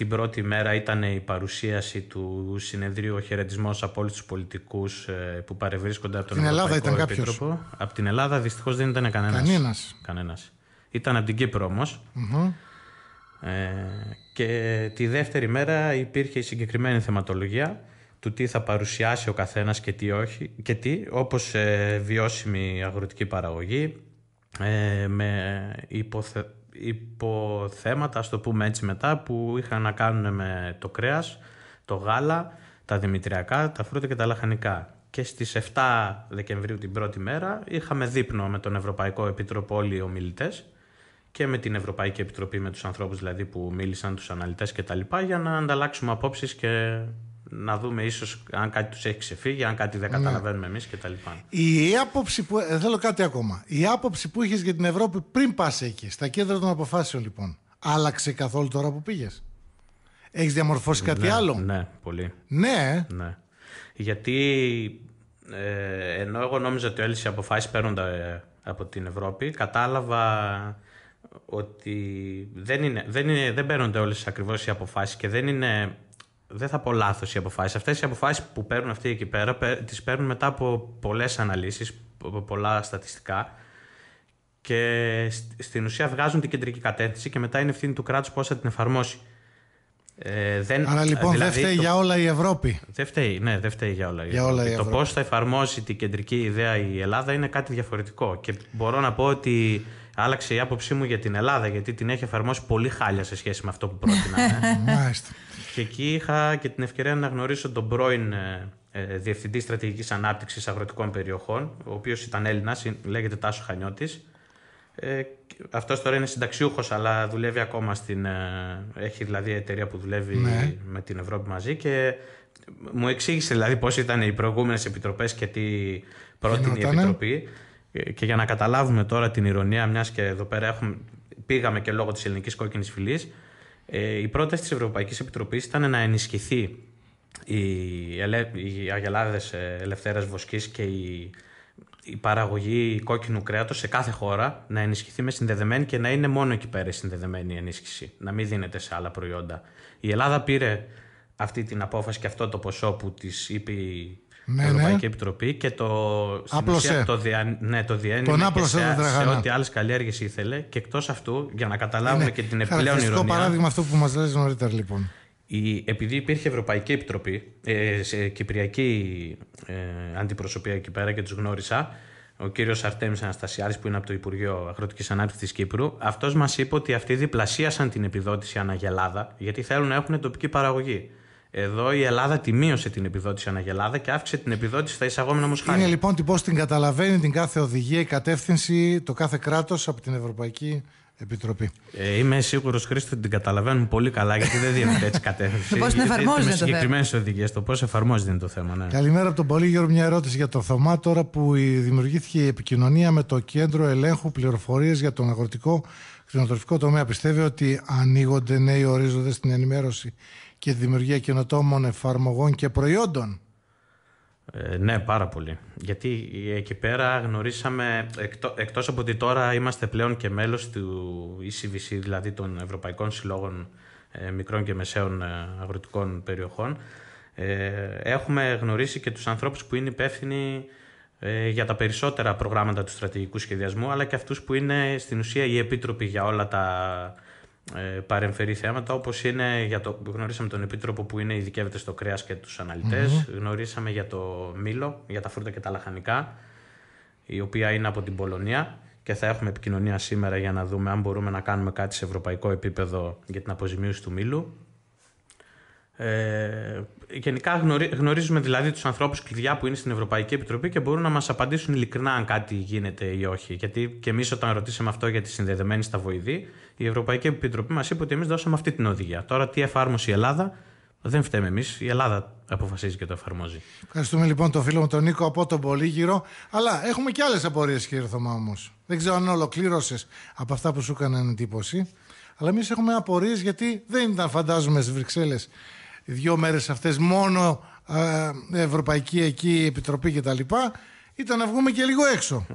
Την πρώτη μέρα ήταν η παρουσίαση του συνεδρίου ο χαιρετισμός από όλους τους πολιτικούς ε, που παρευρίσκονται από τον την Ελλάδα ήταν Από την Ελλάδα δυστυχώς δεν ήταν κανένας. Κανένας. Κανένας. Ήταν από την Κύπρο ε, και τη δεύτερη μέρα υπήρχε η συγκεκριμένη θεματολογία του τι θα παρουσιάσει ο καθένας και τι όχι και τι, όπως ε, βιώσιμη αγροτική παραγωγή ε, με υποθε θέματα, ας το πούμε έτσι μετά, που είχαν να κάνουν με το κρέας, το γάλα, τα δημητριακά, τα φρούτα και τα λαχανικά. Και στις 7 Δεκεμβρίου την πρώτη μέρα είχαμε δείπνο με τον Ευρωπαϊκό Επίτροπο όλοι οι ομιλητές και με την Ευρωπαϊκή Επιτροπή, με τους ανθρώπους δηλαδή που μίλησαν, τους αναλυτές κτλ. για να ανταλλάξουμε απόψεις και να δούμε ίσως αν κάτι τους έχει ξεφύγει, αν κάτι δεν ναι. καταλαβαίνουμε εμείς κτλ. Η άποψη που. Ε, θέλω κάτι ακόμα. Η άποψη που είχες για την Ευρώπη πριν πας εκεί, στα κέντρα των αποφάσεων λοιπόν, άλλαξε καθόλου τώρα που πήγες. Έχεις διαμορφώσει κάτι ναι, άλλο. Ναι, πολύ. Ναι. Ε? ναι. Γιατί ε, ενώ εγώ νόμιζα ότι όλες οι αποφάσεις παίρνονται ε, από την Ευρώπη, κατάλαβα ότι δεν, είναι, δεν, είναι, δεν παίρνονται όλες ακριβώς οι αποφάσεις και δεν είναι δεν θα πω λάθος οι αποφάσεις. Αυτές οι αποφάσεις που παίρνουν αυτοί εκεί πέρα τις παίρνουν μετά από πολλές αναλύσεις, πολλά στατιστικά και στην ουσία βγάζουν την κεντρική κατεύθυνση και μετά είναι ευθύνη του κράτους πώς θα την εφαρμόσει. Ε, δεν, Άρα λοιπόν ε, δηλαδή, δεν φταίει για όλα η Ευρώπη. Δεν φταίει, ναι, δεν φταίει για όλα. Για όλα η Το πώς θα εφαρμόσει την κεντρική ιδέα η Ελλάδα είναι κάτι διαφορετικό. Και μπορώ να πω ότι άλλαξε η άποψή μου για την Ελλάδα, γιατί την έχει εφαρμόσει πολύ χάλια σε σχέση με αυτό που πρότεινα. Ε. Μάλιστα και εκεί είχα και την ευκαιρία να γνωρίσω τον πρώην ε, ε, Διευθυντή Στρατηγικής Ανάπτυξης Αγροτικών Περιοχών, ο οποίος ήταν Έλληνας, ε, λέγεται Τάσο Χανιώτης. Ε, Αυτός τώρα είναι συνταξιούχος, αλλά δουλεύει ακόμα στην. Έχει δηλαδή εταιρεία που δουλεύει ναι. με την Ευρώπη μαζί και μου εξήγησε δηλαδή πώς ήταν οι προηγούμενες επιτροπές και τι πρότεινε η Επιτροπή. Και για να καταλάβουμε τώρα την ηρωνία, μιας και εδώ πέρα πήγαμε και λόγω της Ελληνικής Κόκκινης Φυλής, ε, η πρόταση της Ευρωπαϊκής Επιτροπής ήταν να ενισχυθεί οι, ελε... οι αγελάδες ε, ελευθέρας βοσκής και η... παραγωγή κόκκινου κρέατος σε κάθε χώρα να ενισχυθεί με συνδεδεμένη και να είναι μόνο εκεί πέρα η συνδεδεμένη ενίσχυση, να μην δίνεται σε άλλα προϊόντα. Η Ελλάδα πήρε αυτή την απόφαση και αυτό το ποσό που της είπε ναι, Ευρωπαϊκή ναι. Επιτροπή και το, απλωσε. το, δια, ναι, το διένυμα σε, σε ό,τι άλλες καλλιέργειες ήθελε. Και εκτός αυτού, για να καταλάβουμε ναι, και την επιπλέον ηρωνία. Αυτό παράδειγμα αυτό που μας λέει νωρίτερα λοιπόν. Η, επειδή υπήρχε Ευρωπαϊκή Επιτροπή, ε, σε Κυπριακή ε, αντιπροσωπεία εκεί πέρα και τους γνώρισα, ο κύριος Αρτέμις Αναστασιάδη, που είναι από το Υπουργείο Αγροτικής Ανάπτυξης Κύπρου, αυτός μας είπε ότι αυτοί διπλασίασαν την επιδότηση αναγελάδα, γιατί θέλουν να έχουν τοπική παραγωγή. Εδώ η Ελλάδα τη μείωσε την επιδότηση αναγελάδα και αύξησε την επιδότηση στα εισαγόμενα μοσχάρια. Είναι λοιπόν πώ την καταλαβαίνει την κάθε οδηγία, η κατεύθυνση, το κάθε κράτος από την Ευρωπαϊκή Επιτροπή. Ε, είμαι σίγουρος, Χρήστο, ότι την καταλαβαίνουν πολύ καλά, γιατί δεν δίνεται έτσι κατεύθυνση. πώς την ε, ε, εφαρμόζεται. Ε, με συγκεκριμένες οδηγίες, το πώς εφαρμόζεται είναι το θέμα. Ναι. Καλημέρα από τον Πολύ Γιώργο. Μια ερώτηση για το Θωμά. Τώρα που δημιουργήθηκε η επικοινωνία με το Κέντρο Ελέγχου Πληροφορίες για τον Αγροτικό Κτηνοτροφικό Τομέα, πιστεύει ότι ανοίγονται νέοι ορίζοντες στην ενημέρωση και δημιουργία καινοτόμων εφαρμογών και προϊόντων. Ε, ναι, πάρα πολύ. Γιατί ε, εκεί πέρα γνωρίσαμε, εκτό, εκτός από ότι τώρα είμαστε πλέον και μέλος του ECVC, δηλαδή των Ευρωπαϊκών Συλλόγων ε, Μικρών και Μεσαίων ε, Αγροτικών Περιοχών, ε, έχουμε γνωρίσει και τους ανθρώπους που είναι υπεύθυνοι για τα περισσότερα προγράμματα του στρατηγικού σχεδιασμού, αλλά και αυτούς που είναι στην ουσία οι επίτροποι για όλα τα ε, παρεμφερή θέματα όπως είναι για το, γνωρίσαμε τον Επίτροπο που είναι ειδικεύεται στο κρέας και τους αναλυτες mm-hmm. γνωρίσαμε για το μήλο, για τα φρούτα και τα λαχανικά η οποία είναι από την Πολωνία και θα έχουμε επικοινωνία σήμερα για να δούμε αν μπορούμε να κάνουμε κάτι σε ευρωπαϊκό επίπεδο για την αποζημίωση του μήλου ε, γενικά γνωρίζουμε δηλαδή τους ανθρώπους κλειδιά που είναι στην Ευρωπαϊκή Επιτροπή και μπορούν να μας απαντήσουν ειλικρινά αν κάτι γίνεται ή όχι. Γιατί και εμείς όταν ρωτήσαμε αυτό για τη συνδεδεμένη στα βοηδή, η Ευρωπαϊκή Επιτροπή μας είπε ότι εμείς δώσαμε αυτή την οδηγία. Τώρα τι εφάρμοσε η Ελλάδα, δεν φταίμε εμείς. Η Ελλάδα αποφασίζει και το εφαρμόζει. Ευχαριστούμε λοιπόν τον φίλο μου τον Νίκο από τον Πολύγυρο. Αλλά έχουμε και άλλες απορίες, κύριε Θωμά, όμως. Δεν ξέρω αν ολοκλήρωσες από αυτά που σου έκαναν εντύπωση. Αλλά εμείς έχουμε απορίες γιατί δεν ήταν, φαντάζομαι, στις Βρυξέλλες δύο μέρες αυτές μόνο ε, Ευρωπαϊκή εκεί Επιτροπή κτλ. Ήταν να βγούμε και λίγο έξω.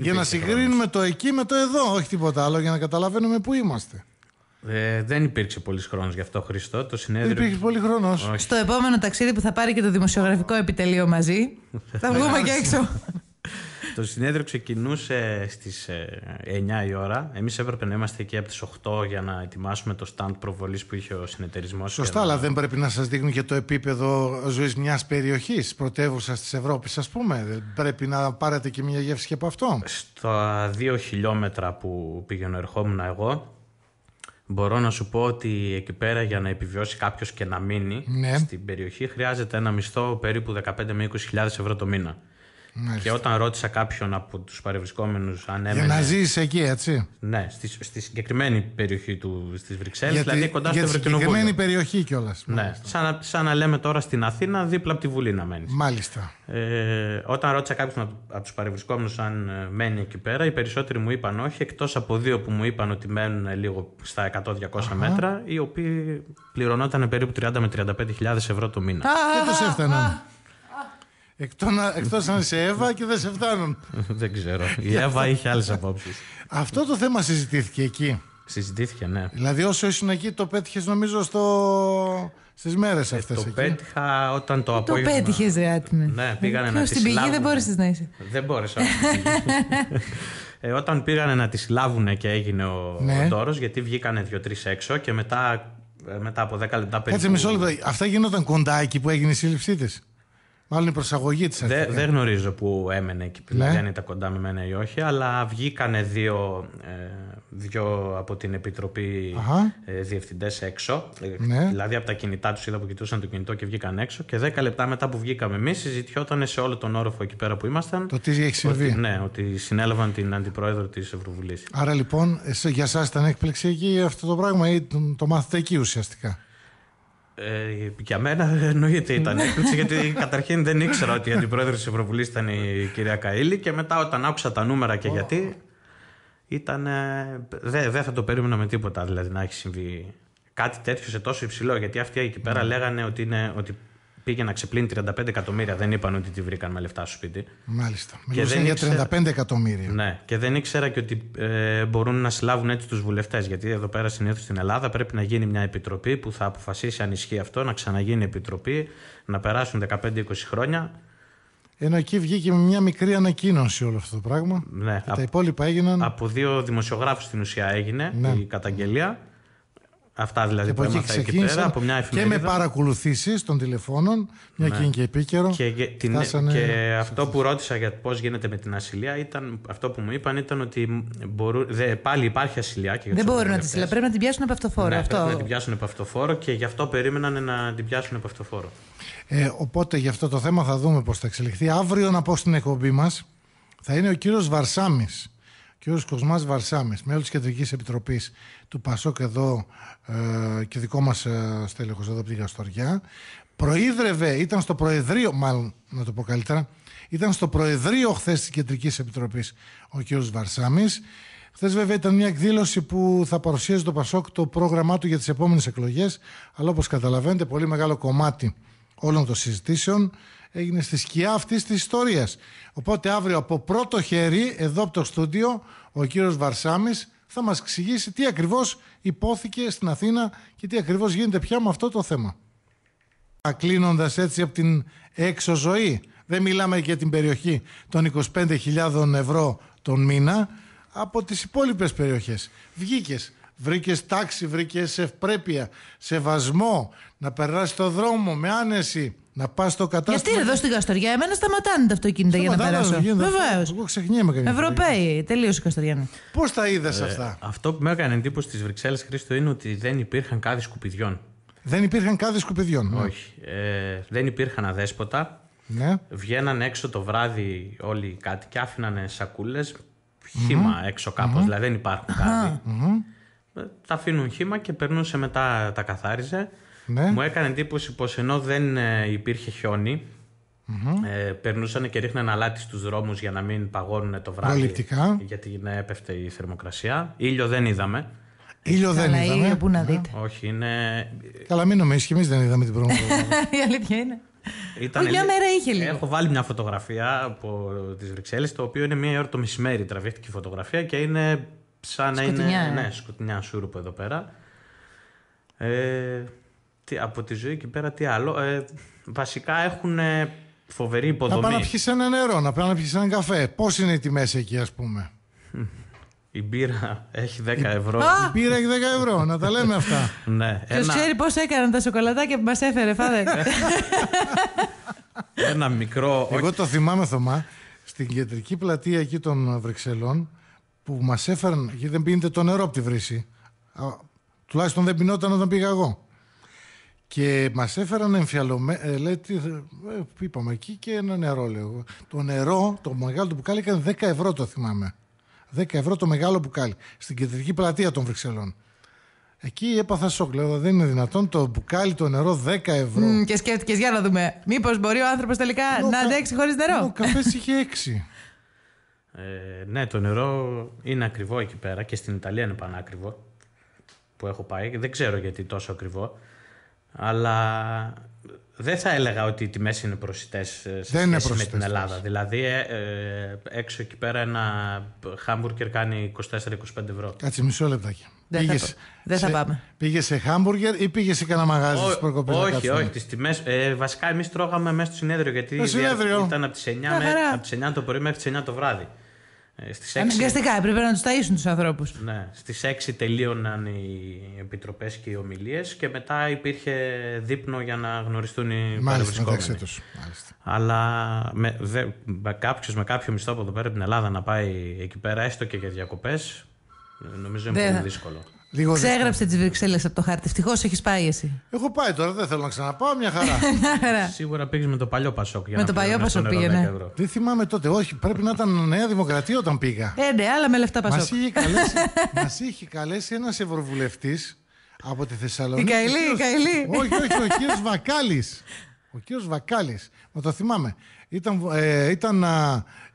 για να συγκρίνουμε το εκεί με το εδώ, όχι τίποτα άλλο, για να καταλαβαίνουμε πού είμαστε. Ε, δεν υπήρξε πολύς χρόνος γι' αυτό, Χριστό. Το συνέδριο. Δεν υπήρχε πολύ χρόνος. Στο επόμενο ταξίδι που θα πάρει και το δημοσιογραφικό επιτελείο μαζί, θα βγούμε και έξω το συνέδριο ξεκινούσε στις 9 ε, η ώρα. Εμείς έπρεπε να είμαστε εκεί από τις 8 για να ετοιμάσουμε το stand προβολής που είχε ο συνεταιρισμός. Σωστά, αλλά δεν πρέπει να σας δείχνουν και το επίπεδο ζωής μιας περιοχής, πρωτεύουσας της Ευρώπης ας πούμε. Πρέπει να πάρετε και μια γεύση και από αυτό. Στα δύο χιλιόμετρα που πήγαινε ερχόμουν εγώ, Μπορώ να σου πω ότι εκεί πέρα για να επιβιώσει κάποιος και να μείνει ναι. στην περιοχή χρειάζεται ένα μισθό περίπου 15 με 20 ευρώ το μήνα. Μάλιστα. Και όταν ρώτησα κάποιον από τους παρευρισκόμενους αν έμενε. Για να ζεις εκεί, έτσι. Ναι, στη, στη συγκεκριμένη περιοχή του στις Βρυξέλλες, δηλαδή κοντά στο Ευρωκοινοβούλιο. Στη συγκεκριμένη περιοχή κιόλας. Ναι, σαν, σαν να λέμε τώρα στην Αθήνα, δίπλα από τη Βουλή να μένεις. Μάλιστα. Ε, όταν ρώτησα κάποιον από, τους παρευρισκόμενους αν ε, μένει εκεί πέρα, οι περισσότεροι μου είπαν όχι, εκτός από δύο που μου είπαν ότι μένουν λίγο στα 100-200 μέτρα, οι οποίοι πληρωνόταν περίπου 30 με 35 ευρώ το μήνα. Και έφταναν. Εκτό αν είσαι Εύα και δεν σε φτάνουν. δεν ξέρω. Η Εύα είχε άλλες απόψεις. Αυτό το θέμα συζητήθηκε εκεί. Συζητήθηκε, ναι. Δηλαδή, όσο ήσουν εκεί, το πέτυχες νομίζω στο... στις μέρες αυτέ. Ε, το εκεί. πέτυχα όταν το απόγευμα. Το πέτυχες, ρε Άτιμε. Ναι, πήγανε να τη Στην πηγή δεν μπόρεσες να είσαι. Δεν μπόρεσα. ε, όταν πήγανε να τη συλλάβουν και έγινε ο, ναι. Ο τόρος, γιατί βγήκανε δύο-τρει έξω και μετά, ε, μετά από 10 λεπτά περίπου. Έτσι, μισό λεπτό. Αυτά γινόταν κοντά εκεί που έγινε η σύλληψή της. Μάλλον η προσαγωγή της αρχή. Δεν, γνωρίζω που έμενε εκεί πριν. Ναι. Δεν ήταν κοντά με μένα ή όχι, αλλά βγήκανε δύο, ε, δύο από την επιτροπή ε, διευθυντές έξω. Ε, ναι. Δηλαδή από τα κινητά τους είδα που κοιτούσαν το κινητό και βγήκαν έξω. Και δέκα λεπτά μετά που βγήκαμε εμείς, συζητιόταν σε όλο τον όροφο εκεί πέρα που ήμασταν. Το τι έχει συμβεί. Ότι, ναι, ότι συνέλαβαν την αντιπρόεδρο της Ευρωβουλής. Άρα λοιπόν, για εσά ήταν έκπληξη εκεί αυτό το πράγμα ή το μάθετε εκεί ουσιαστικά. Ε, για μένα εννοείται ήταν ναι. έκπληξη, γιατί καταρχήν δεν ήξερα ότι η αντιπρόεδρος της Ευρωβουλής ήταν η κυρία Καήλη και μετά όταν άκουσα τα νούμερα και γιατί. Ήταν. Ε, δεν θα το περίμενα με τίποτα δηλαδή να έχει συμβεί κάτι τέτοιο σε τόσο υψηλό. Γιατί αυτοί εκεί πέρα ναι. λέγανε ότι, είναι, ότι πήγε να ξεπλύνει 35 εκατομμύρια, δεν είπαν ότι τη βρήκαν με λεφτά στο σπίτι. Μάλιστα. Μιλούσαν για 35 εκατομμύρια. Ναι, και δεν ήξερα και ότι ε, μπορούν να συλλάβουν έτσι τους βουλευτές. Γιατί εδώ πέρα συνήθως στην Ελλάδα πρέπει να γίνει μια επιτροπή που θα αποφασίσει αν ισχύει αυτό, να ξαναγίνει επιτροπή, να περάσουν 15-20 χρόνια. Ενώ εκεί βγήκε με μια μικρή ανακοίνωση όλο αυτό το πράγμα. Ναι, τα υπόλοιπα έγιναν. Από δύο δημοσιογράφους στην ουσία έγινε ναι. η καταγγελία. Αυτά δηλαδή που έμαθα εκεί πέρα από μια εφημερίδα. Και με παρακολουθήσεις των τηλεφώνων, μια ναι. και είναι και επίκαιρο. Και, αυτό που ρώτησα για πώς γίνεται με την ασυλία, ήταν, αυτό που μου είπαν ήταν ότι δε, πάλι υπάρχει ασυλία. Και δεν μπορούν να την ασυλία, πρέπει να την πιάσουν από αυτοφόρο. Ναι, αυτό. Πρέπει να την πιάσουν από φόρο και γι' αυτό περίμεναν να την πιάσουν από αυτοφόρο. Ε, οπότε γι' αυτό το θέμα θα δούμε πώς θα εξελιχθεί. Αύριο να πω στην εκπομπή μας θα είναι ο κύριος Βαρσάμι και ο Κοσμά Βαρσάμι, μέλος της Κεντρικής Επιτροπής του ΠΑΣΟΚ εδώ ε, και δικό μας ε, εδώ από την Γαστοριά, προείδρευε, ήταν στο Προεδρείο, μάλλον να το πω καλύτερα, ήταν στο Προεδρείο χθες της Κεντρικής Επιτροπής ο κ. Βαρσάμι. Χθες, βέβαια, ήταν μια εκδήλωση που θα παρουσίαζε το ΠΑΣΟΚ το πρόγραμμά του για τις επόμενες εκλογές. Αλλά όπως καταλαβαίνετε, πολύ μεγάλο κομμάτι όλων των συζητήσεων έγινε στη σκιά αυτής της ιστορίας. Οπότε αύριο από πρώτο χέρι, εδώ από το στούντιο, ο κύριος Βαρσάμι θα μας εξηγήσει τι ακριβώς υπόθηκε στην Αθήνα και τι ακριβώς γίνεται πια με αυτό το θέμα. Κλείνοντας έτσι από την έξω ζωή, δεν μιλάμε για την περιοχή των 25.000 ευρώ τον μήνα, από τις υπόλοιπες περιοχές. Βγήκες. Βρήκες τάξη, βρήκες ευπρέπεια, σεβασμό, να περάσεις το δρόμο με άνεση, να πας στο κατάστημα. Γιατί εδώ στην Καστοριά, εμένα σταματάνε τα αυτοκίνητα για να περάσω. Βεβαίως. Εγώ ξεχνιέμαι κανένα. Ευρωπαίοι, τελείωσε η Καστοριά. Πώς τα είδες ε, αυτά. Αυτό που με έκανε εντύπωση στις Βρυξέλλες, Χρήστο, είναι ότι δεν υπήρχαν κάδοι σκουπιδιών. Δεν υπήρχαν κάδοι σκουπιδιών. Ναι. Όχι. Ε, δεν υπήρχαν αδέσποτα. Ναι. Βγαίναν έξω το βράδυ όλοι κάτι και άφηναν σακούλε. έξω κάπως, δηλαδή δεν υπαρχουν κάτι ε, Τα αφήνουν χήμα και περνούσε μετά τα καθάριζε. Ναι. Μου έκανε εντύπωση πως ενώ δεν ε, υπήρχε χιόνι, Mm-hmm. Ε, περνούσαν και ρίχναν αλάτι στους δρόμους για να μην παγώνουν το βράδυ γιατί να έπεφτε η θερμοκρασία ήλιο δεν είδαμε Ήλιο δεν είδαμε. Ήλιο να ναι. δείτε. Όχι, είναι. Καλά, μην νομίζεις και εμείς δεν είδαμε την πρώτη. η αλήθεια είναι. Ήταν μια μέρα είχε λίγο. Έχω βάλει μια φωτογραφία από τις Βρυξέλλες, το οποίο είναι μία ώρα το μεσημέρι. Τραβήχτηκε η φωτογραφία και είναι σαν να είναι. Ε? Ναι, σκοτεινιά σούρουπο εδώ πέρα. Ε, τι, από τη ζωή και πέρα τι άλλο. Ε, βασικά έχουν ε, φοβερή υποδομή. Να πάνε να πιεις ένα νερό, να πάνε να πιεις ένα καφέ. Πώς είναι οι τιμές εκεί ας πούμε. Η μπύρα έχει 10 ευρώ. Α! Η μπύρα έχει 10 ευρώ, να τα λέμε αυτά. ναι, ξέρει πώς έκαναν τα σοκολατάκια που μας έφερε, φάδε. ένα μικρό. Εγώ το θυμάμαι, Θωμά, στην κεντρική πλατεία εκεί των Βρυξελών που μας έφεραν. Γιατί δεν πίνετε το νερό από τη βρύση. Τουλάχιστον δεν πεινόταν όταν πήγα εγώ. Και μας έφεραν εμφιαλωμένο. Ε, ε, είπαμε εκεί και ένα νερό, λέω. Το νερό, το μεγάλο του μπουκάλι, ήταν 10 ευρώ, το θυμάμαι. 10 ευρώ το μεγάλο μπουκάλι. Στην κεντρική πλατεία των Βρυξελών. Εκεί έπαθα σοκ. Λέω, δεν είναι δυνατόν το μπουκάλι, το νερό 10 ευρώ. Mm, και σκέφτηκες, για να δούμε. Μήπως μπορεί ο άνθρωπος τελικά να αντέξει χωρίς νερό. Ο καφές είχε 6. Ε, ναι, το νερό είναι ακριβό εκεί πέρα και στην Ιταλία είναι πανάκριβο που έχω πάει. Δεν ξέρω γιατί τόσο ακριβό αλλά δεν θα έλεγα ότι οι τιμές είναι προσιτές ε, σε σχέση με την τιμές. Ελλάδα. Δηλαδή ε, ε, έξω εκεί πέρα ένα χάμπουργκερ κάνει 24-25 ευρώ. Κάτσε μισό λεπτάκι. Δεν, πήγες θα, δεν θα πάμε. Πήγες σε χάμπουργκερ ή πήγες σε κανένα μαγάζι της προκοπής. Όχι, όχι. όχι τις τιμές, ε, βασικά εμείς τρώγαμε μέσα στο συνέδριο γιατί το συνέδριο. ήταν από τις 9, 9 το πρωί μέχρι τις 9 το βράδυ. Ε, στις Αναγκαστικά, έπρεπε να τους ταΐσουν τους ανθρώπους. Ναι. Στις 6 τελείωναν οι επιτροπές και οι ομιλίες και μετά υπήρχε δείπνο για να γνωριστούν οι παρευρισκόμενοι. Τους. Αλλά με, δε, κάποιος με κάποιο μισθό από εδώ πέρα την Ελλάδα να πάει εκεί πέρα, έστω και για διακοπές, νομίζω είναι πολύ δύσκολο. Λίγο Ξέγραψε τις Βρυξέλλες από το χάρτη. Ευτυχώς έχεις πάει εσύ. Έχω πάει τώρα, δεν θέλω να ξαναπάω. Μια χαρά. Σίγουρα πήγες με το παλιό Πασόκ. Για με το παλιό Πασόκ πήγαινε. Δεν θυμάμαι τότε, όχι. Πρέπει να ήταν Νέα Δημοκρατία όταν πήγα. Ε, ναι, αλλά με λεφτά Πασόκ. Μας είχε καλέσει, καλέσει ένας ευρωβουλευτής από τη Θεσσαλονίκη. Η Καηλή, η Καηλή. Όχι, όχι, ο κύριος Βακάλης. Ο κύριος Βακάλης. Μα το θυμάμαι. Ήταν, ε, ήταν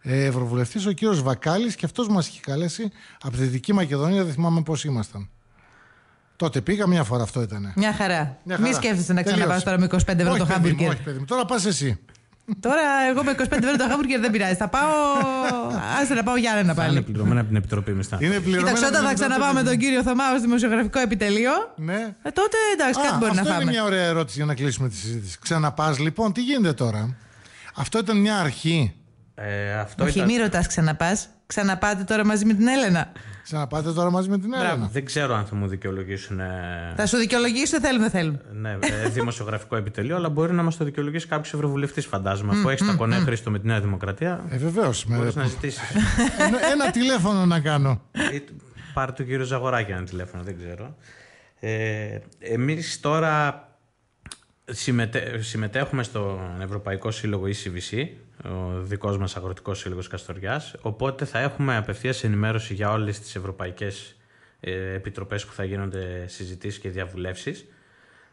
ε, ευρωβουλευτή ο κύριος Βακάλη και αυτός μας είχε καλέσει από τη δική Μακεδονία, δεν θυμάμαι πώς ήμασταν. Τότε πήγα μια φορά, αυτό ήταν. Μια χαρά. Μην χαρά. σκέφτεσαι να ξαναπάς τώρα με 25 ευρώ το χάμπουργκερ. Όχι, παιδί μου, τώρα πας εσύ. Τώρα εγώ με 25 ευρώ το χάμπουργκερ δεν πειράζει. Θα πάω. Άσε να πάω Γιάννενα πάλι. Είναι πληρωμένα από την Επιτροπή μισθά Είναι πληρωμένα. Κοιτάξτε, όταν θα ξαναπάμε τον, τον κύριο Θωμά στο δημοσιογραφικό επιτελείο. Ναι. Ε, τότε εντάξει, κάτι μπορεί να φάμε. Αυτό είναι μια ωραία ερώτηση για να κλείσουμε τη συζήτηση. Ξαναπάς λοιπόν, τι γίνεται τώρα. Αυτό ήταν μια αρχή. Ε, αυτό Όχι, ήταν... μη ρωτάς ξαναπάς. Ξαναπάτε τώρα μαζί με την Έλενα. Ξαναπάτε τώρα μαζί με την Έλενα. Δεν ξέρω αν θα μου δικαιολογήσουν. Ε, θα σου δικαιολογήσουν, θέλουν, δεν θέλουν. Ναι, ε, δημοσιογραφικό επιτελείο, αλλά μπορεί να μας το δικαιολογήσει κάποιος ευρωβουλευτής, φαντάζομαι, που έχεις τα κονέ Χρήστο με τη Νέα Δημοκρατία. Ε, βεβαίως. Μπορείς να ζητήσεις. Ε, ένα τηλέφωνο να κάνω. Πάρε του κύριο Ζαγοράκη ένα τηλέφωνο, δεν ξέρω. Ε, εμείς τώρα συμμετέχουμε στον Ευρωπαϊκό Σύλλογο ECVC ο δικός μας αγροτικός σύλλογος Καστοριάς. Οπότε θα έχουμε απευθείας ενημέρωση για όλες τις ευρωπαϊκές ε, επιτροπές που θα γίνονται συζητήσεις και διαβουλεύσεις.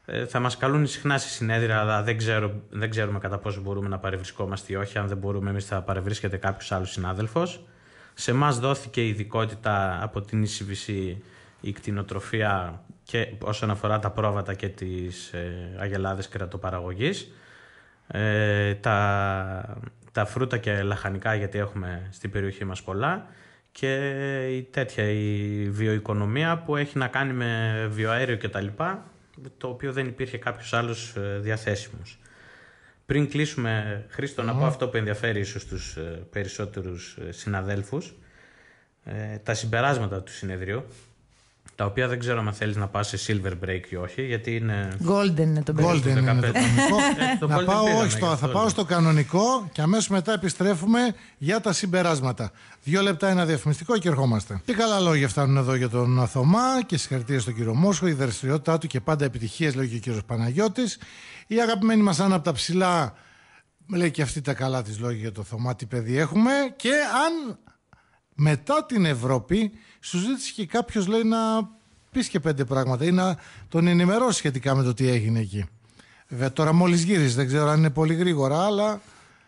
Ε, θα μας καλούν συχνά σε συνέδρια, αλλά δεν, ξέρω, δεν ξέρουμε κατά πόσο μπορούμε να παρευρισκόμαστε ή όχι. Αν δεν μπορούμε, εμείς θα παρευρίσκεται κάποιος άλλος συνάδελφος. Σε εμάς δόθηκε η ειδικότητα από την ECBC η κτηνοτροφία και όσον αφορά τα πρόβατα και τις ε, αγελάδες κρατοπαραγωγή. Ε, τα, τα φρούτα και λαχανικά γιατί έχουμε στην περιοχή μας πολλά και η τέτοια η βιοοικονομία που έχει να κάνει με βιοαέριο και τα λοιπά, το οποίο δεν υπήρχε κάποιος άλλος ε, διαθέσιμος. Πριν κλείσουμε, Χρήστο, να πω αυτό που ενδιαφέρει ίσως τους ε, περισσότερους συναδέλφους, τα συμπεράσματα του συνεδρίου, τα οποία δεν ξέρω αν θέλεις να πας σε silver break ή όχι, γιατί είναι. Golden είναι το break. Golden είναι το κανονικό. Ε, πάω, πήραμε, όχι, θα πάω στο κανονικό και αμέσως μετά επιστρέφουμε για τα συμπεράσματα. Δύο λεπτά ένα διαφημιστικό και ερχόμαστε. Τι καλά λόγια φτάνουν εδώ για τον Αθωμά και συγχαρητήρια στον κύριο Μόσχο. Η δραστηριότητά του και πάντα επιτυχίες, λέει και ο κύριος Παναγιώτης. Η αγαπημένη μας Άννα από τα ψηλά λέει και αυτή τα καλά της λόγια για το Θωμά, τι παιδί έχουμε. Και αν μετά την Ευρώπη σου ζήτησε και κάποιος λέει να πεις και πέντε πράγματα ή να τον ενημερώσεις σχετικά με το τι έγινε εκεί. Βέβαια, τώρα μόλις γύρισε, δεν ξέρω αν είναι πολύ γρήγορα, αλλά.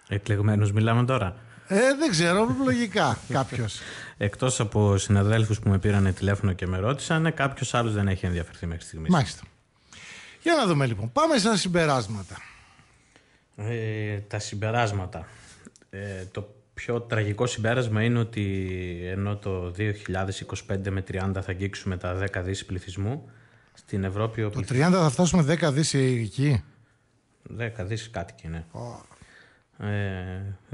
Εκλεγμένου μιλάμε τώρα. Ε, δεν ξέρω, λογικά κάποιος. Εκτός από συναδέλφους που με πήραν τηλέφωνο και με ρώτησαν, κάποιος άλλος δεν έχει ενδιαφερθεί μέχρι στιγμής. Μάλιστα. Για να δούμε λοιπόν. Πάμε στα συμπεράσματα. Ε, τα συμπεράσματα. Ε, το πιο τραγικό συμπέρασμα είναι ότι ενώ το 2025 με 30 θα αγγίξουμε τα 10 δις πληθυσμού, στην Ευρώπη... Το 30 θα φτάσουμε 10 δις εκεί. 10 δις κάτι και ναι. Oh.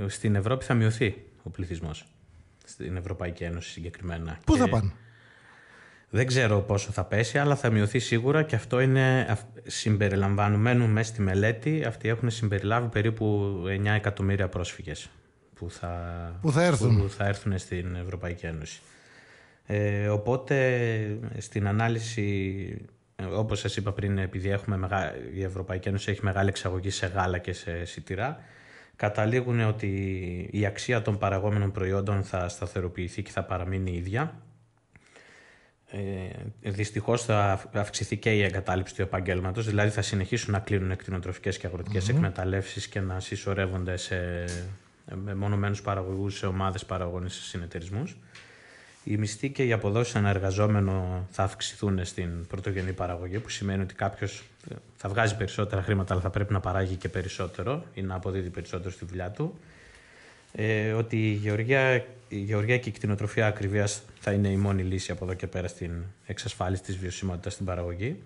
Ε, στην Ευρώπη θα μειωθεί ο πληθυσμός. Στην Ευρωπαϊκή Ένωση συγκεκριμένα. Πού θα πάνε. Δεν ξέρω πόσο θα πέσει, αλλά θα μειωθεί σίγουρα και αυτό είναι συμπεριλαμβανωμένο μέσα στη μελέτη. Αυτοί έχουν συμπεριλάβει περίπου 9 εκατομμύρια πρόσφυγες που θα, θα, έρθουν. θα έρθουν στην Ευρωπαϊκή Ένωση. Ε, οπότε στην ανάλυση, όπως σας είπα πριν, επειδή έχουμε η Ευρωπαϊκή Ένωση έχει μεγάλη εξαγωγή σε γάλα και σε σιτηρά, καταλήγουν ότι η αξία των παραγόμενων προϊόντων θα σταθεροποιηθεί και θα παραμείνει ίδια. Ε, Δυστυχώς θα αυξηθεί και η εγκατάλειψη του επαγγέλματος, δηλαδή θα συνεχίσουν να κλείνουν εκτινοτροφικές και αγροτικές mm-hmm. εκμεταλλεύσεις και να συσσωρεύονται σε ε, με μονομένους παραγωγούς σε ομάδες παραγωγών σε συνεταιρισμούς. Οι μισθοί και οι αποδόσεις ένα εργαζόμενο θα αυξηθούν στην πρωτογενή παραγωγή, που σημαίνει ότι κάποιος ε, θα βγάζει περισσότερα χρήματα, αλλά θα πρέπει να παράγει και περισσότερο ή να αποδίδει περισσότερο στη δουλειά του. Ε, ότι η γεωργία, η γεωργία και η κτηνοτροφία ακριβίας θα είναι η μόνη λύση από εδώ και πέρα στην εξασφάλιση της βιωσιμότητας στην παραγωγή.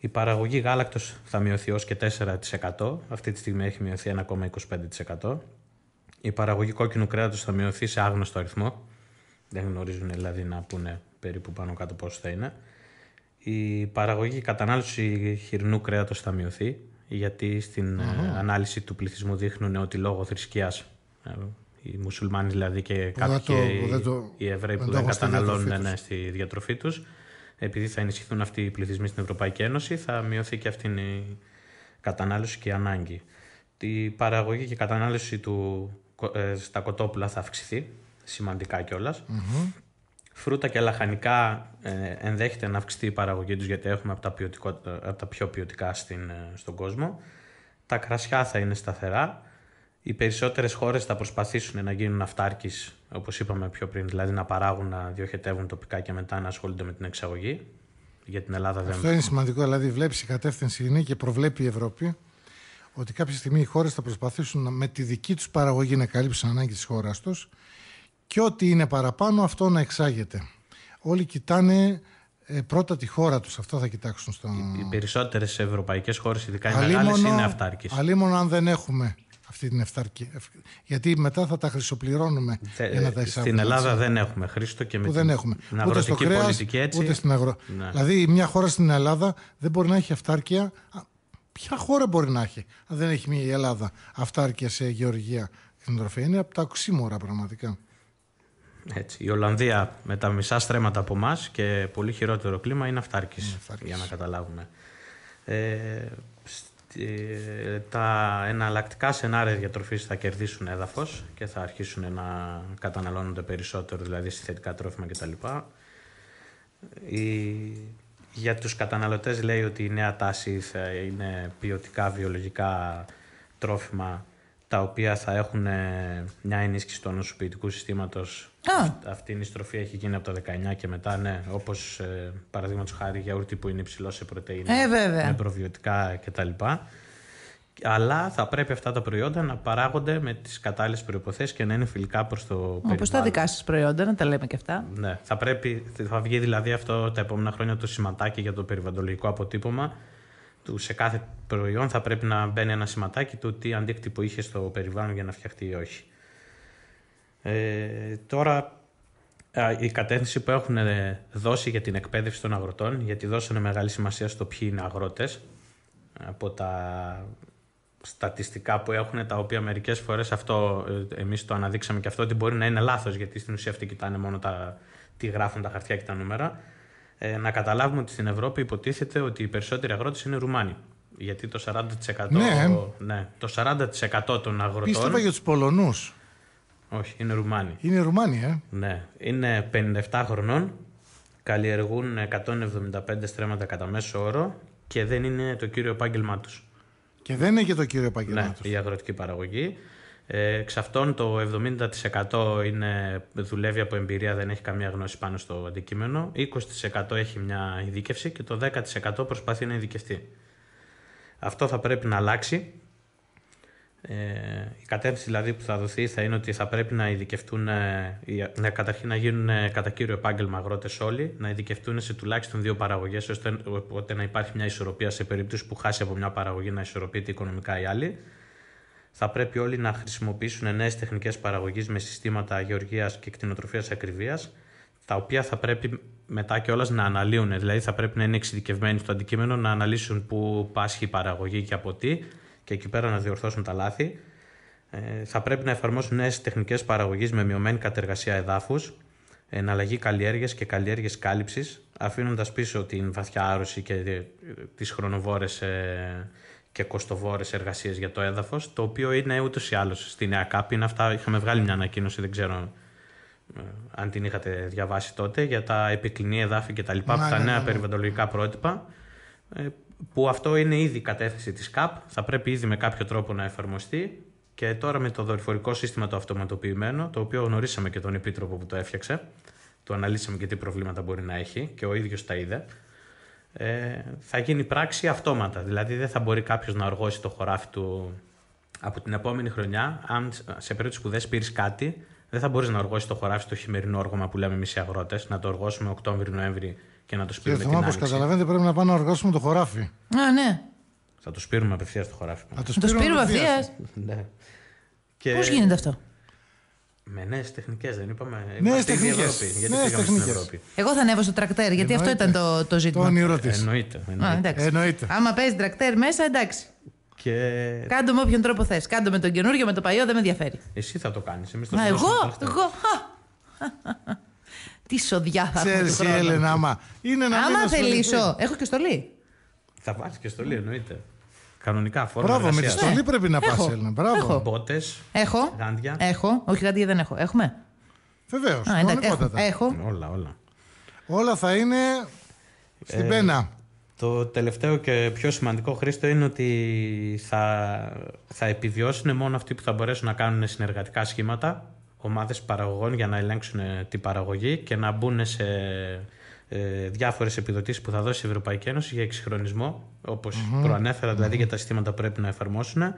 Η παραγωγή γάλακτος θα μειωθεί ω και 4%. Αυτή τη στιγμή έχει μειωθεί 1,25% η παραγωγή κόκκινου κρέατος θα μειωθεί σε άγνωστο αριθμό. Δεν γνωρίζουν δηλαδή να πούνε περίπου πάνω κάτω πώς θα είναι. Η παραγωγή και η κατανάλωση χοιρινού κρέατος θα μειωθεί γιατί στην ε, ανάλυση του πληθυσμού δείχνουν ότι λόγω θρησκείας ε, οι μουσουλμάνοι δηλαδή και κάποιοι το, οι, το, Εβραίοι που δεν καταναλώνουν ναι, στη διατροφή τους επειδή θα ενισχυθούν αυτοί οι πληθυσμοί στην Ευρωπαϊκή Ένωση θα μειωθεί και αυτή η κατανάλωση και η ανάγκη. Η παραγωγή και κατανάλωση του ε, στα κοτόπουλα θα αυξηθεί κιόλα. κιόλας. Φρούτα και λαχανικά ε, ενδέχεται να αυξηθεί η παραγωγή τους γιατί έχουμε από τα, ποιοτικό, πιο ποιοτικά στην, ε, στον κόσμο. Τα κρασιά θα είναι σταθερά. Οι περισσότερες χώρες θα προσπαθήσουν να γίνουν αυτάρκεις, όπως είπαμε πιο πριν, δηλαδή να παράγουν, να διοχετεύουν τοπικά και μετά να ασχολούνται με την εξαγωγή. Για την Ελλάδα Αυτό είναι σημαντικό, δηλαδή βλέπεις η κατεύθυνση είναι και προβλέπει η Ευρώπη ότι κάποια στιγμή οι χώρες θα προσπαθήσουν με τη δική τους παραγωγή να καλύψουν ανάγκη της χώρας τους και ό,τι είναι παραπάνω αυτό να εξάγεται. Όλοι κοιτάνε ε, πρώτα τη χώρα τους, αυτό θα κοιτάξουν στο... Οι περισσότερες ευρωπαϊκές χώρες, ειδικά οι αλίμονο, μεγάλες, είναι αυτάρκες. Αλλήμον αν δεν έχουμε αυτή την εφτάρκη. Γιατί μετά θα τα χρυσοπληρώνουμε για να τα εισάγουμε. Στην Ελλάδα δεν έχουμε χρήστο και με την δεν έχουμε. ούτε αγροτική πολιτική έτσι. Ούτε στην αγρο... Ναι. Δηλαδή μια χώρα στην Ελλάδα δεν μπορεί να έχει αυτάρκεια ποια χώρα μπορεί να έχει, αν δεν έχει μια η Ελλάδα αυτάρκεια σε γεωργία κτηνοτροφία. Είναι από τα οξύμορα πραγματικά. Έτσι. Η Ολλανδία με τα μισά στρέμματα από εμάς και πολύ χειρότερο κλίμα είναι αυτάρκης. Για να καταλάβουμε. Ε, ε τα εναλλακτικά σενάρια διατροφής θα κερδίσουν έδαφος και θα αρχίσουν να καταναλώνονται περισσότερο, δηλαδή συνθετικά τρόφιμα κτλ. Η για τους καταναλωτές λέει ότι η νέα τάση θα είναι ποιοτικά βιολογικά τρόφιμα τα οποία θα έχουν ε, μια ενίσχυση του νοσοποιητικού συστήματος. Αυτή η στροφή έχει γίνει από τα 19 και μετά, ναι, όπως ε, παραδείγματος χάρη γιαούρτι που είναι υψηλό σε πρωτεΐνη, ε, με προβιωτικά κτλ αλλά θα πρέπει αυτά τα προϊόντα να παράγονται με τις κατάλληλες προποθέσει και να είναι φιλικά προς το περιβάλλον. Όπω τα δικά σας προϊόντα, να τα λέμε και αυτά. Ναι, θα, πρέπει, θα βγει δηλαδή αυτό τα επόμενα χρόνια το σηματάκι για το περιβαλλοντολογικό αποτύπωμα. Του σε κάθε προϊόν θα πρέπει να μπαίνει ένα σηματάκι του τι αντίκτυπο είχε στο περιβάλλον για να φτιαχτεί ή όχι. Ε, τώρα η κατεύθυνση που έχουν ε, δώσει για την εκπαίδευση των αγροτών, γιατί δώσανε μεγάλη σημασία στο ποιοι είναι αγρότες από τα στατιστικά που έχουν τα οποία μερικές φορές αυτό ε, εμείς το αναδείξαμε και αυτό ότι μπορεί να είναι λάθος γιατί στην ουσία αυτοί κοιτάνε μόνο τα, τι γράφουν τα χαρτιά και τα νούμερα ε, να καταλάβουμε ότι στην Ευρώπη υποτίθεται ότι οι περισσότεροι αγρότες είναι Ρουμάνοι γιατί το 40%, ναι. Ε. Ναι, το 40 των αγροτών πίστευα για του Πολωνούς όχι, είναι Ρουμάνοι. Είναι Ρουμάνοι, ε. Ναι. Είναι 57 χρονών, καλλιεργούν 175 στρέμματα κατά μέσο όρο και δεν είναι το κύριο επάγγελμά τους. Και δεν είναι και το κύριο επαγγελματό. ναι, η αγροτική παραγωγή. Ε, εξ αυτών το 70% είναι, δουλεύει από εμπειρία, δεν έχει καμία γνώση πάνω στο αντικείμενο. 20% έχει μια ειδίκευση και το 10% προσπαθεί να ειδικευτεί. Αυτό θα πρέπει να αλλάξει ε, η κατεύθυνση δηλαδή που θα δοθεί θα είναι ότι θα πρέπει να ειδικευτούν, ε, να, γίνουν ε, κατά κύριο επάγγελμα αγρότες όλοι, να ειδικευτούν σε τουλάχιστον δύο παραγωγές, ώστε, να υπάρχει μια ισορροπία σε περίπτωση που χάσει από μια παραγωγή να ισορροπείται οικονομικά η άλλη. Θα πρέπει όλοι να χρησιμοποιήσουν νέες τεχνικές παραγωγής με συστήματα γεωργίας και κτηνοτροφίας ακριβίας, τα οποία θα πρέπει μετά και κιόλας να αναλύουν. Δηλαδή, θα πρέπει να είναι εξειδικευμένοι στο αντικείμενο, να αναλύσουν πού πάσχει η παραγωγή και από τι και εκεί πέρα να διορθώσουν τα λάθη. Ε, θα πρέπει να εφαρμόσουν νέες τεχνικές παραγωγής με μειωμένη κατεργασία εδάφους, εναλλαγή καλλιέργειας και καλλιέργεια κάλυψης, αφήνοντας πίσω την βαθιά άρρωση και ε, τις χρονοβόρες ε, και κοστοβόρες εργασίες για το έδαφος, το οποίο είναι ούτως ή άλλως στην ΕΑΚΑΠ. Είναι αυτά, είχαμε βγάλει μια ανακοίνωση, δεν ξέρω αν την είχατε διαβάσει τότε, για τα επικλινή εδάφη κτλ. από τα ναι, ναι, νέα ναι, περιβαλλοντολογικά πρότυπα που αυτό είναι ήδη η κατεύθυνση της ΚΑΠ, θα πρέπει ήδη με κάποιο τρόπο να εφαρμοστεί και τώρα με το δορυφορικό σύστημα το αυτοματοποιημένο, το οποίο γνωρίσαμε και τον επίτροπο που το έφτιαξε, το αναλύσαμε και τι προβλήματα μπορεί να έχει και ο ίδιος τα είδε, ε, θα γίνει πράξη αυτόματα. Δηλαδή δεν θα μπορεί κάποιος να οργώσει το χωράφι του από την επόμενη χρονιά. Αν σε περίπτωση που δεν σπείρεις κάτι, δεν θα μπορείς να οργώσεις το χωράφι στο χειμερινό όργωμα που λέμε εμείς οι αγρότες, να το οργώσουμε Οκτώβριο-Νοέμβρη και να το σπείρουμε. την άνοιξη. όπω καταλαβαίνετε, πρέπει να πάμε να οργάσουμε το χωράφι. Α, ναι. Θα του σπείρουμε απευθείας το χωράφι. Θα το σπείρουμε απευθεία. ναι. Πώς γίνεται αυτό. Με νέες τεχνικές, δεν είπαμε. Νέες τεχνικέ. Γιατί πήγαμε στην Ευρώπη. Εγώ θα ανέβω στο τρακτέρ, γιατί αυτό ήταν το, ζήτημα. Το όνειρό της. Εννοείται. Εννοείται. Άμα παίζει τρακτέρ μέσα, εντάξει. Και... Κάντο με όποιον τρόπο θες. Κάντο με τον καινούριο, με το παλιό, δεν με ενδιαφέρει. Εσύ θα το κάνεις. εμείς το Εγώ, εγώ. Τι σοδιά θα Ξέρεις, Ξέρει, Ξέρεις Έλενα, άμα. Είναι να άμα θελήσω, έχω και στολή. Θα βάλει και στολή, εννοείται. Κανονικά φόρμα. Μπράβο, με τη στολή πρέπει να πα, Έλληνα. Μπράβο. Μπότες. Έχω. Γάντια. Έχω. Όχι, γάντια δεν έχω. Έχουμε. Βεβαίως. Έχω. έχω. Όλα, όλα. Όλα θα είναι στην ε, πένα. Το τελευταίο και πιο σημαντικό, Χρήστο, είναι ότι θα, θα επιβιώσουν μόνο αυτοί που θα μπορέσουν να κάνουν συνεργατικά σχήματα ομάδες παραγωγών για να ελέγξουν ε, την παραγωγή και να μπουν σε ε, διάφορες επιδοτήσεις που θα δώσει η Ευρωπαϊκή Ένωση για εξυγχρονισμό προανέφερα δηλαδή για τα συστήματα που πρέπει να εφαρμόσουν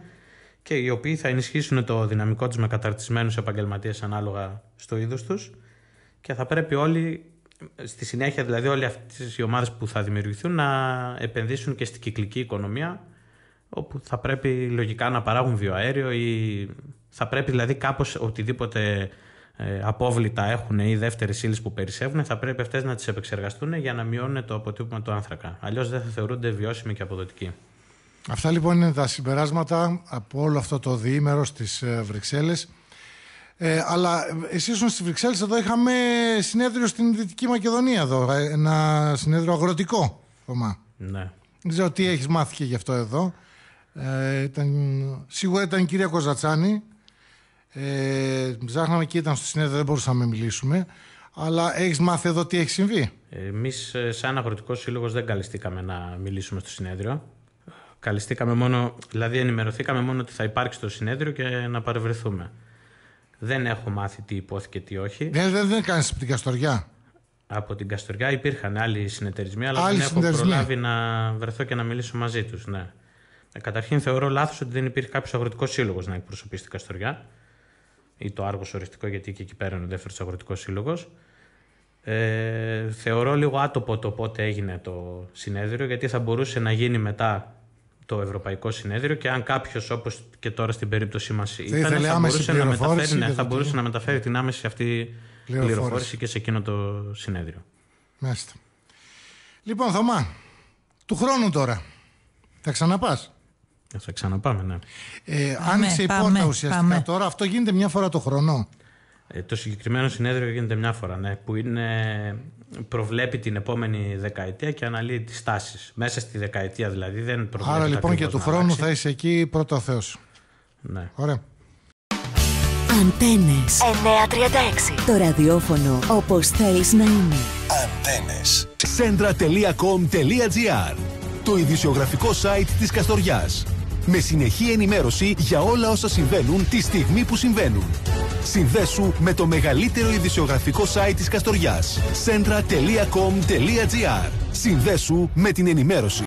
και οι οποίοι θα ενισχύσουν το δυναμικό τους με καταρτισμένους επαγγελματίες ανάλογα στο είδος τους και θα πρέπει όλοι στη συνέχεια δηλαδή όλοι αυτές οι ομάδες που θα δημιουργηθούν να επενδύσουν και στην κυκλική οικονομία όπου θα πρέπει λογικά να παράγουν βιοαέριο ή θα πρέπει δηλαδή κάπως οτιδήποτε ε, απόβλητα έχουν ή δεύτερες ύλες που περισσεύουν, θα πρέπει αυτές να τις επεξεργαστούν για να μειώνουν το αποτύπωμα του άνθρακα. Αλλιώς δεν θα θεωρούνται βιώσιμοι και αποδοτικοί. Αυτά λοιπόν είναι τα συμπεράσματα από όλο αυτό το διήμερο στις ε, Βρυξέλλες. Ε, αλλά ε, εσείς ήσουν στις Βρυξέλλες εδώ είχαμε συνέδριο στην Δυτική Μακεδονία εδώ, ε, ένα συνέδριο αγροτικό Ναι. Δεν ξέρω τι έχεις μάθει και γι' αυτό εδώ. Ε, ήταν, σίγουρα ήταν η κυρία Κοζατσάνη, ε, ψάχναμε και ήταν στο συνέδριο, δεν μπορούσαμε να μιλήσουμε. Αλλά έχεις μάθει εδώ τι έχει συμβεί. Εμείς, ε, σαν αγροτικός σύλλογος, δεν καλυστήκαμε να μιλήσουμε στο συνέδριο. Καλυστήκαμε μόνο, δηλαδή ενημερωθήκαμε μόνο ότι θα υπάρξει το συνέδριο και να παρευρεθούμε. Δεν έχω μάθει τι υπόθηκε, τι όχι. Ναι, δεν, δεν, δεν κάνεις από την Καστοριά. Από την Καστοριά υπήρχαν άλλοι συνεταιρισμοί, αλλά άλλοι δεν έχω προλάβει να βρεθώ και να μιλήσω μαζί τους. Ναι. Ε, καταρχήν θεωρώ λάθος ότι δεν υπήρχε κάποιος αγροτικός σύλλογος να εκπροσωπήσει την Καστοριά ή το Άργος οριστικό, γιατί και εκεί πέρα είναι ο δεύτερος αγροτικός σύλλογος. Ε, θεωρώ λίγο άτοπο το πότε έγινε το συνέδριο, γιατί θα μπορούσε να γίνει μετά το Ευρωπαϊκό Συνέδριο και αν κάποιος, όπως και τώρα στην περίπτωση μας, ήταν, θα, μπορούσε να, μεταφέρει, ναι, θα μπορούσε να μεταφέρει την άμεση αυτή πληροφόρηση. πληροφόρηση και σε εκείνο το συνέδριο. Μάλιστα. Λοιπόν, Θωμά, του χρόνου τώρα. Θα ξαναπάς. Θα ξαναπάμε, ναι. Ε, άνοιξε πάμε, ουσιαστικά πάμε. τώρα. Αυτό γίνεται μια φορά το χρόνο. Ε, το συγκεκριμένο συνέδριο γίνεται μια φορά, ναι, που είναι, προβλέπει την επόμενη δεκαετία και αναλύει τις τάσεις. Μέσα στη δεκαετία δηλαδή δεν προβλέπει. Άρα λοιπόν και του χρόνου θα είσαι εκεί πρώτο Θεός. Ναι. Ωραία. Αντένες 936 Το ραδιόφωνο όπως θέλεις να είναι. Αντένες Σέντρα.com.gr Το ειδησιογραφικό site της Καστοριάς με συνεχή ενημέρωση για όλα όσα συμβαίνουν τη στιγμή που συμβαίνουν. Συνδέσου με το μεγαλύτερο ειδησιογραφικό site της Καστοριάς. centra.com.gr Συνδέσου με την ενημέρωση.